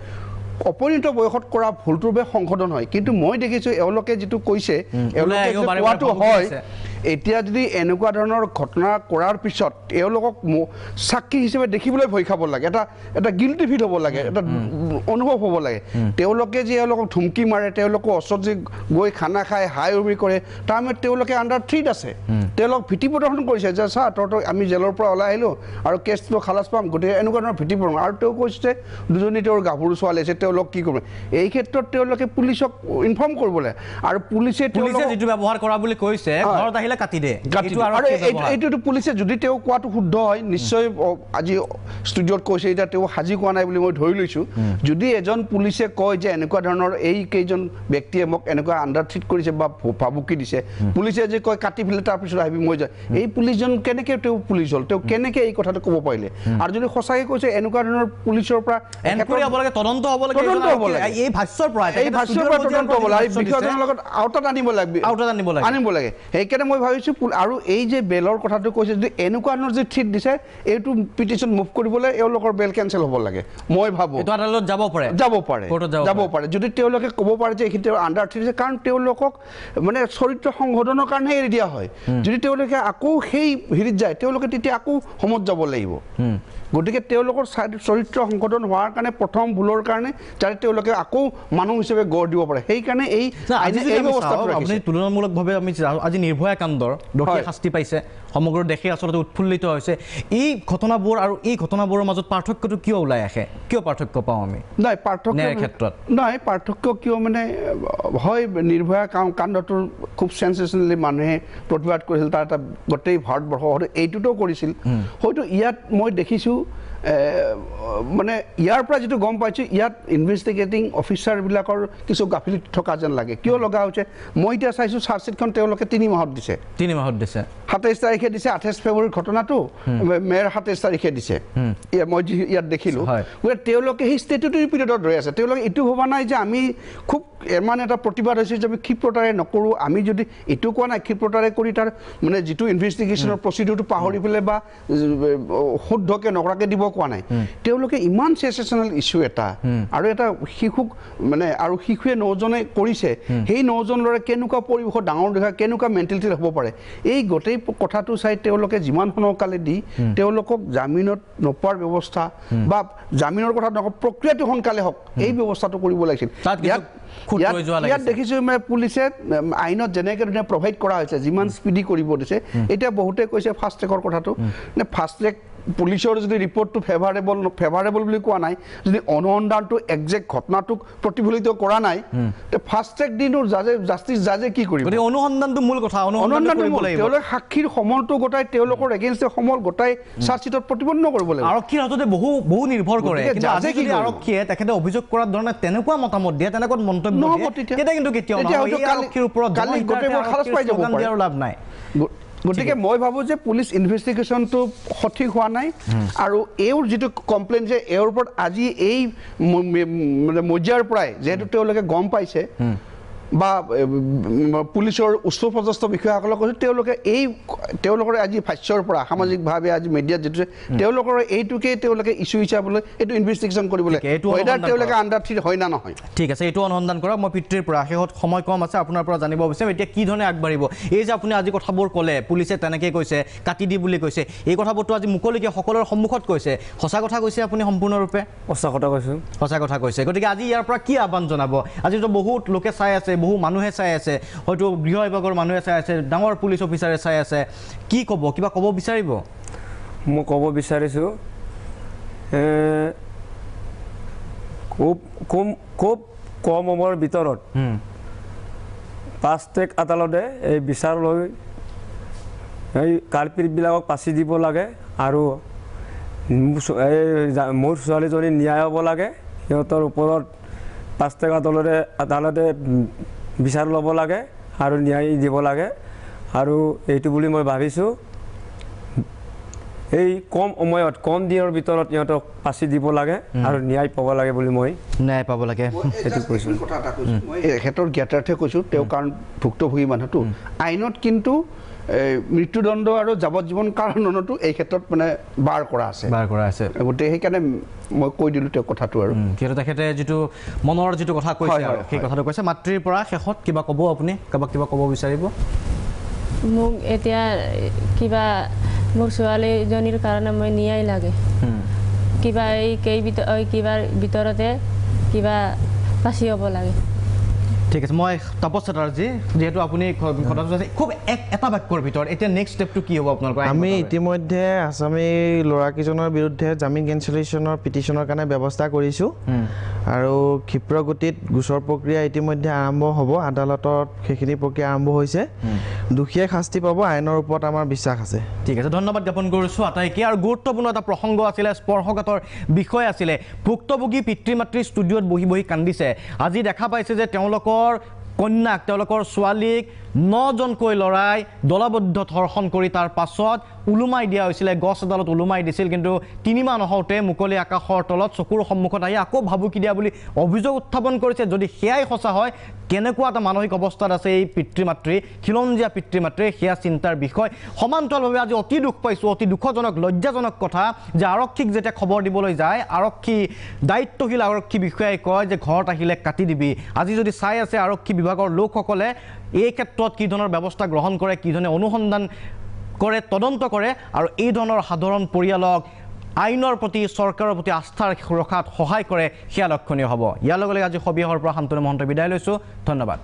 অপনীত বয়সত কৰা ভুলটোৰ বাবে সংশোধন হয় কিন্তু মই দেখিছোঁ এওঁলোকে যিটো কৈছে এওঁলোকে কোৱাটো হয় এতিয়া যদি এনেকুৱা ধৰণৰ ঘটনা কৰাৰ পিছত এওঁলোকক চাকী হিচাপে দেখিবলৈ ভয় খাব লাগে এটা এটা গিল্টি ফিল হ'ব লাগে এটা অনুভৱ হ'ব লাগে তেওঁলোকে যে এওঁলোকক ধুমকি মাৰে তেওঁলোকৰ ওচৰত যে গৈ খানা খাই হাই উবি কৰে তাৰ মানে তেওঁলোকে আণ্ডাৰ থ্ৰীত আছে তেওঁলোকক ভীতি প্ৰদৰ্শন কৰিছে যে ছাৰ তহঁতৰ আমি জেলৰ পৰা ওলাই আহিলোঁ আৰু কেছটো খালাচ পাম গতিকে এনেকুৱা ধৰণৰ ভীতি প্ৰদৰ্শন আৰু তেওঁ কৈছে দুজনী তেওঁৰ গাভৰু ছোৱালী আছে তেওঁলোক কি কৰে এই ক্ষেত্ৰত তেওঁলোকে পুলিচক ইনফৰ্ম কৰিব লাগে আৰু পুলিচে যিটো ব্যৱহাৰ কৰা বুলি কৈছে দিলে কাটি দে এইটো পুলিশে যদি তেও কোৱাটো শুদ্ধ হয় নিশ্চয় আজি ষ্টুডিঅ'ত কৈছে এতিয়া তেওঁ সাজি কোৱা নাই বুলি মই ধৰি লৈছোঁ যদি এজন পুলিচে কয় যে এনেকুৱা ধৰণৰ এই কেইজন ব্যক্তিয়ে মোক এনেকুৱা আণ্ডাৰ ট্ৰিট কৰিছে বা ভাবুকি দিছে পুলিচে যে কয় কাটি ফেলে তাৰপিছত আহিবি মই যায় এই পুলিচজন কেনেকৈ তেওঁ পুলিচ হ'ল তেওঁ কেনেকৈ এই কথাটো ক'ব পাৰিলে আৰু যদি সঁচাকৈ কৈছে এনেকুৱা ধৰণৰ পুলিচৰ পৰা এনকুৱাৰী হ'ব লাগে তদন্ত হ'ব লাগে তদন্ত হ'ব লাগে এই ভাষ্যৰ পৰা এই ভাষ্যৰ পৰা তদন্ত হ'ব লাগে আউটত আনিব লাগে আউটত আনিব লাগে আনিব লাগে সেইকাৰণে মই ভাবিছোঁ আৰু এই যে বেলৰ কথাটো কৈছে যদি এনেকুৱা ধৰণৰ যে ঠিক দিছে এইটো পিটিশ্যন মুভ কৰিবলৈ এওঁলোকৰ বেল কেঞ্চেল হ'ব লাগে মই ভাবোঁ আদালত যাব পাৰে যাব পাৰে যাব পাৰে যদি তেওঁলোকে ক'ব পাৰে যে এইখিনি আণ্ডাৰ থ্ৰী দিছে কাৰণ তেওঁলোকক মানে চৰিত্ৰ সংশোধনৰ কাৰণেহে এৰি দিয়া হয় যদি তেওঁলোকে আকৌ সেই হেৰিত যায় তেওঁলোকে তেতিয়া আকৌ সমত যাব লাগিব গতিকে তেওঁলোকৰ চৰিত্ৰ সংশোধন হোৱাৰ কাৰণে প্ৰথম ভুলৰ কাৰণে যাতে তেওঁলোকে আকৌ মানুহ হিচাপে গঢ় দিব পাৰে সেইকাৰণে এই তুলনামূলকভাৱে আমি আজি নিৰ্ভয়া কাণ্ডৰ শাস্তি পাইছে সমগ্ৰ দেশে আচলতে উৎফুল্লিত হৈছে এই ঘটনাবোৰ আৰু এই ঘটনাবোৰৰ মাজত পাৰ্থক্যটো কিয় ওলাই আহে কিয় পাৰ্থক্য পাওঁ আমি নাই পাৰ্থক্য ক্ষেত্ৰত নাই পাৰ্থক্য কিয় মানে হয় নিৰ্ভয়া কাম কাণ্ডটোৰ খুব চেঞ্চেশ্যনেলি মানুহে প্ৰতিবাদ কৰিছিল তাৰ এটা গোটেই ভাৰতবৰ্ষ হয়তো এইটোতো কৰিছিল হয়তো ইয়াত মই দেখিছোঁ মানে ইয়াৰ পৰা যিটো গম পাইছোঁ ইয়াত ইনভেষ্টিগেটিং অফিচাৰবিলাকৰ কিছু গাফিলি থকা যেন লাগে কিয় লগা হৈছে মই এতিয়া চাইছোঁ চাৰ্জশ্বীটখন তেওঁলোকে তিনি মাহত দিছে তিনি মাহত দিছে সাতাইছ তাৰিখে দিছে আঠাইছ ফেব্ৰুৱাৰীৰ ঘটনাটো মেৰ সাতাইছ তাৰিখে দিছে মই যি ইয়াত দেখিলোঁ গতিকে তেওঁলোকে সেই ষ্টেটুটৰী পিৰিয়ডত ৰৈ আছে তেওঁলোকে এইটো ভবা নাই যে আমি খুব এমান এটা প্ৰতিবাদ হৈছে যে আমি ক্ষিপ্ৰতাৰে নকৰোঁ আমি যদি এইটো কোৱা নাই ক্ষিপ্ৰতাৰে কৰি তাৰ মানে যিটো ইনভেষ্টিগেশ্যনৰ প্ৰচিডিউৰটো পাহৰি পেলাই বা শুদ্ধকৈ নকৰাকৈ দিব কোৱা নাই তেওঁলোকে ইমান চেচেচনেল ইছ্যু এটা আৰু এটা শিশুক মানে আৰু শিশুৱে নজনে কৰিছে সেই নজন ল'ৰা কেনেকুৱা পৰিৱেশত ডাঙৰ দেখা কেনেকুৱা মেণ্টেলিটিত হ'ব পাৰে এই গোটেই কথাটো চাই তেওঁলোকে যিমান সোনকালে দি তেওঁলোকক জামিনত নোপোৱাৰ ব্যৱস্থা বা জামিনৰ কথা নহওক প্ৰক্ৰিয়াটো সোনকালে হওক এই ব্যৱস্থাটো কৰিব লাগিছিল ইয়াত দেখিছো মানে পুলিচে আইনত যেনেকে ধৰণে প্ৰভাইড কৰা হৈছে যিমান স্পীডি কৰিব দিছে এতিয়া বহুতে কৈছে ফাষ্ট ট্ৰেকৰ কথাটো ফাষ্ট ট্ৰেক পুলিচৰ যদি ৰিপৰ্টটো ফেভাৰেবল ফেভাৰেবল বুলি কোৱা নাই যদি অনুসন্ধানটো একজেক্ট ঘটনাটোক প্ৰতিফলিত কৰা নাই ফাৰ্ষ্ট ট্ৰেক দিনো জাজে জাষ্টিছ জাজে কি কৰিব অনুসন্ধানটো মূল কথা অনুসন্ধানটো তেওঁলোকে সাক্ষীৰ সমলটো গোটাই তেওঁলোকৰ এগেইনষ্টে সমল গোটাই চাৰ্জশ্বীটত প্ৰতিপন্ন কৰিব লাগিব আৰক্ষীৰ হাততে বহু বহু নিৰ্ভৰ কৰে আজি কি আৰক্ষীয়ে তেখেতে অভিযোগ কৰাৰ ধৰণে তেনেকুৱা মতামত দিয়ে তেনেকুৱা মন্তব্য নহ'ব কিন্তু কেতিয়াও আৰক্ষীৰ ওপৰত গালি গোটেই খালাচ পাই যাব দিয়াৰ গতিকে মই ভাবোঁ যে পুলিচ ইনভেষ্টিগেশ্যনটো সঠিক হোৱা নাই আৰু এওঁৰ যিটো কমপ্লেইন যে এওঁৰ ওপৰত আজি এই মানে মজিয়াৰ পৰাই যিহেতু তেওঁলোকে গম পাইছে বা পুলিচৰ উচ্চ উচ্চপদস্থ বিষয়াসকলক কৈছোঁ তেওঁলোকে এই তেওঁলোকৰ আজি ভাষ্যৰ পৰা সামাজিকভাৱে আজি মিডিয়াত যিটো তেওঁলোকৰ এইটোকে তেওঁলোকে ইছ্যু হিচাপলৈ এইটো ইনভেষ্টিগেশ্যন কৰিবলৈ তেওঁলোকে আণ্ডাৰ থ্ৰীৰ হয় না নহয় ঠিক আছে এইটো অনুসন্ধান কৰক মই পিতৃৰ পৰা শেষত সময় কম আছে আপোনাৰ পৰা জানিব বিচাৰিম এতিয়া কি ধৰণে আগবাঢ়িব এই যে আপুনি আজি কথাবোৰ ক'লে পুলিচে তেনেকৈ কৈছে কাটি দি বুলি কৈছে এই কথাবোৰটো আজি মুকলিকে সকলোৰে সন্মুখত কৈছে সঁচা কথা কৈছে আপুনি সম্পূৰ্ণৰূপে সঁচা কথা কৈছোঁ সঁচা কথা কৈছে গতিকে আজি ইয়াৰ পৰা কি আহ্বান জনাব আজিতো বহুত লোকে চাই আছে বহু মানুহে চাই আছে হয়তো গৃহ বিভাগৰ মানুহে চাই আছে ডাঙৰ পুলিচ অফিচাৰে চাই আছে কি ক'ব কিবা ক'ব বিচাৰিব মই ক'ব বিচাৰিছোঁ খুব কম খুব কম সময়ৰ ভিতৰত পাঁচ তাৰিখ আদালতে এই বিচাৰ লৈ এই কাৰ্পিটবিলাকক পাচি দিব লাগে আৰু মোৰ ছোৱালীজনী ন্যায় হ'ব লাগে সিহঁতৰ ওপৰত পাঁচ টকা তলৰে আদালতে বিচাৰ ল'ব লাগে আৰু ন্যায় দিব লাগে আৰু এইটো বুলি মই ভাবিছোঁ এই কম সময়ত কম দিনৰ ভিতৰত সিহঁতক ফাঁচি দিব লাগে আৰু ন্যায় পাব লাগে বুলি মই ন্যায় পাব লাগে সেইটো কৈছোঁ এখেতৰ জ্ঞাতাৰ্থে কৈছোঁ তেওঁ কাৰণ ভুক্তভোগী মানুহটো আইনত কিন্তু মৃত্যুদণ্ড আৰু যাৱজ্জীৱন কাৰণতো এই ক্ষেত্ৰত মানে বাৰ কৰা আছে বাৰ কৰা আছে গোটেই সেইকাৰণে মই কৈ দিলোঁ তেওঁ কথাটো আৰু যিহেতু তেখেতে যিটো মনৰ যিটো কথা কৈছে আৰু সেই কথাটো কৈছে মাতৃৰ পৰা শেষত কিবা ক'ব আপুনি কাৰোবাক কিবা ক'ব বিচাৰিব মোক এতিয়া কিবা মোৰ ছোৱালীজনীৰ কাৰণে মই নিয়াই লাগে কিবা এই কেই কিবাৰ ভিতৰতে কিবা বাচি হ'ব লাগে ঠিক আছে মই তপস চেটাৰ্জী যিহেতু আপুনি খুব এটা বাক্যৰ ভিতৰত এতিয়া নেক্সট ষ্টেপটো কি হ'ব আপোনালোকৰ আমি ইতিমধ্যে আছামী ল'ৰাকেইজনৰ বিৰুদ্ধে জামিন কেঞ্চেলেশ্যনৰ পিটিশ্যনৰ কাৰণে ব্যৱস্থা কৰিছোঁ আৰু ক্ষীপ্ৰ গতিত গোচৰ প্ৰক্ৰিয়া ইতিমধ্যে আৰম্ভ হ'ব আদালতত সেইখিনি প্ৰক্ৰিয়া আৰম্ভ হৈছে দোষীয়ে শাস্তি পাব আইনৰ ওপৰত আমাৰ বিশ্বাস আছে ঠিক আছে ধন্যবাদ জ্ঞাপন কৰিছোঁ আটাইকে আৰু গুৰুত্বপূৰ্ণ এটা প্ৰসংগ আছিলে স্পৰ্শকাতৰ বিষয় আছিলে ভুক্তভোগী পিতৃ মাতৃ ষ্টুডিঅ'ত বহি বহি কান্দিছে আজি দেখা পাইছে যে তেওঁলোকৰ কন্যাক তেওঁলোকৰ ছোৱালীক নজনকৈ লৰাই দলবদ্ধ ধৰ্ষণ কৰি তাৰ পাছত ওলোমাই দিয়া হৈছিলে গছ এডালত ওলোমাই দিছিল কিন্তু তিনিমাহ নহওঁতে মুকলি আকাশৰ তলত চকুৰ সন্মুখত আহি আকৌ ভাবুকি দিয়া বুলি অভিযোগ উত্থাপন কৰিছে যদি সেয়াই সঁচা হয় কেনেকুৱা এটা মানসিক অৱস্থাত আছে এই পিতৃ মাতৃ খিলঞ্জীয়া পিতৃ মাতৃ সেয়া চিন্তাৰ বিষয় সমান্তৰালভাৱে আজি অতি দুখ পাইছোঁ অতি দুখজনক লজ্জাজনক কথা যে আৰক্ষীক যেতিয়া খবৰ দিবলৈ যায় আৰক্ষী দায়িত্বশীল আৰক্ষী বিষয়াই কয় যে ঘৰত আহিলে কাটি দিবি আজি যদি চাই আছে আৰক্ষী বিভাগৰ লোকসকলে এই ক্ষেত্ৰত কি ধৰণৰ ব্যৱস্থা গ্ৰহণ কৰে কি ধৰণে অনুসন্ধান কৰে তদন্ত কৰে আৰু এই ধৰণৰ সাধাৰণ পৰিয়ালক আইনৰ প্ৰতি চৰকাৰৰ প্ৰতি আস্থা ৰখাত সহায় কৰে সেয়া লক্ষণীয় হ'ব ইয়াৰ লগে লগে আজি সবিয়াহৰ পৰা শান্তনু মহন্ত বিদায় লৈছোঁ ধন্যবাদ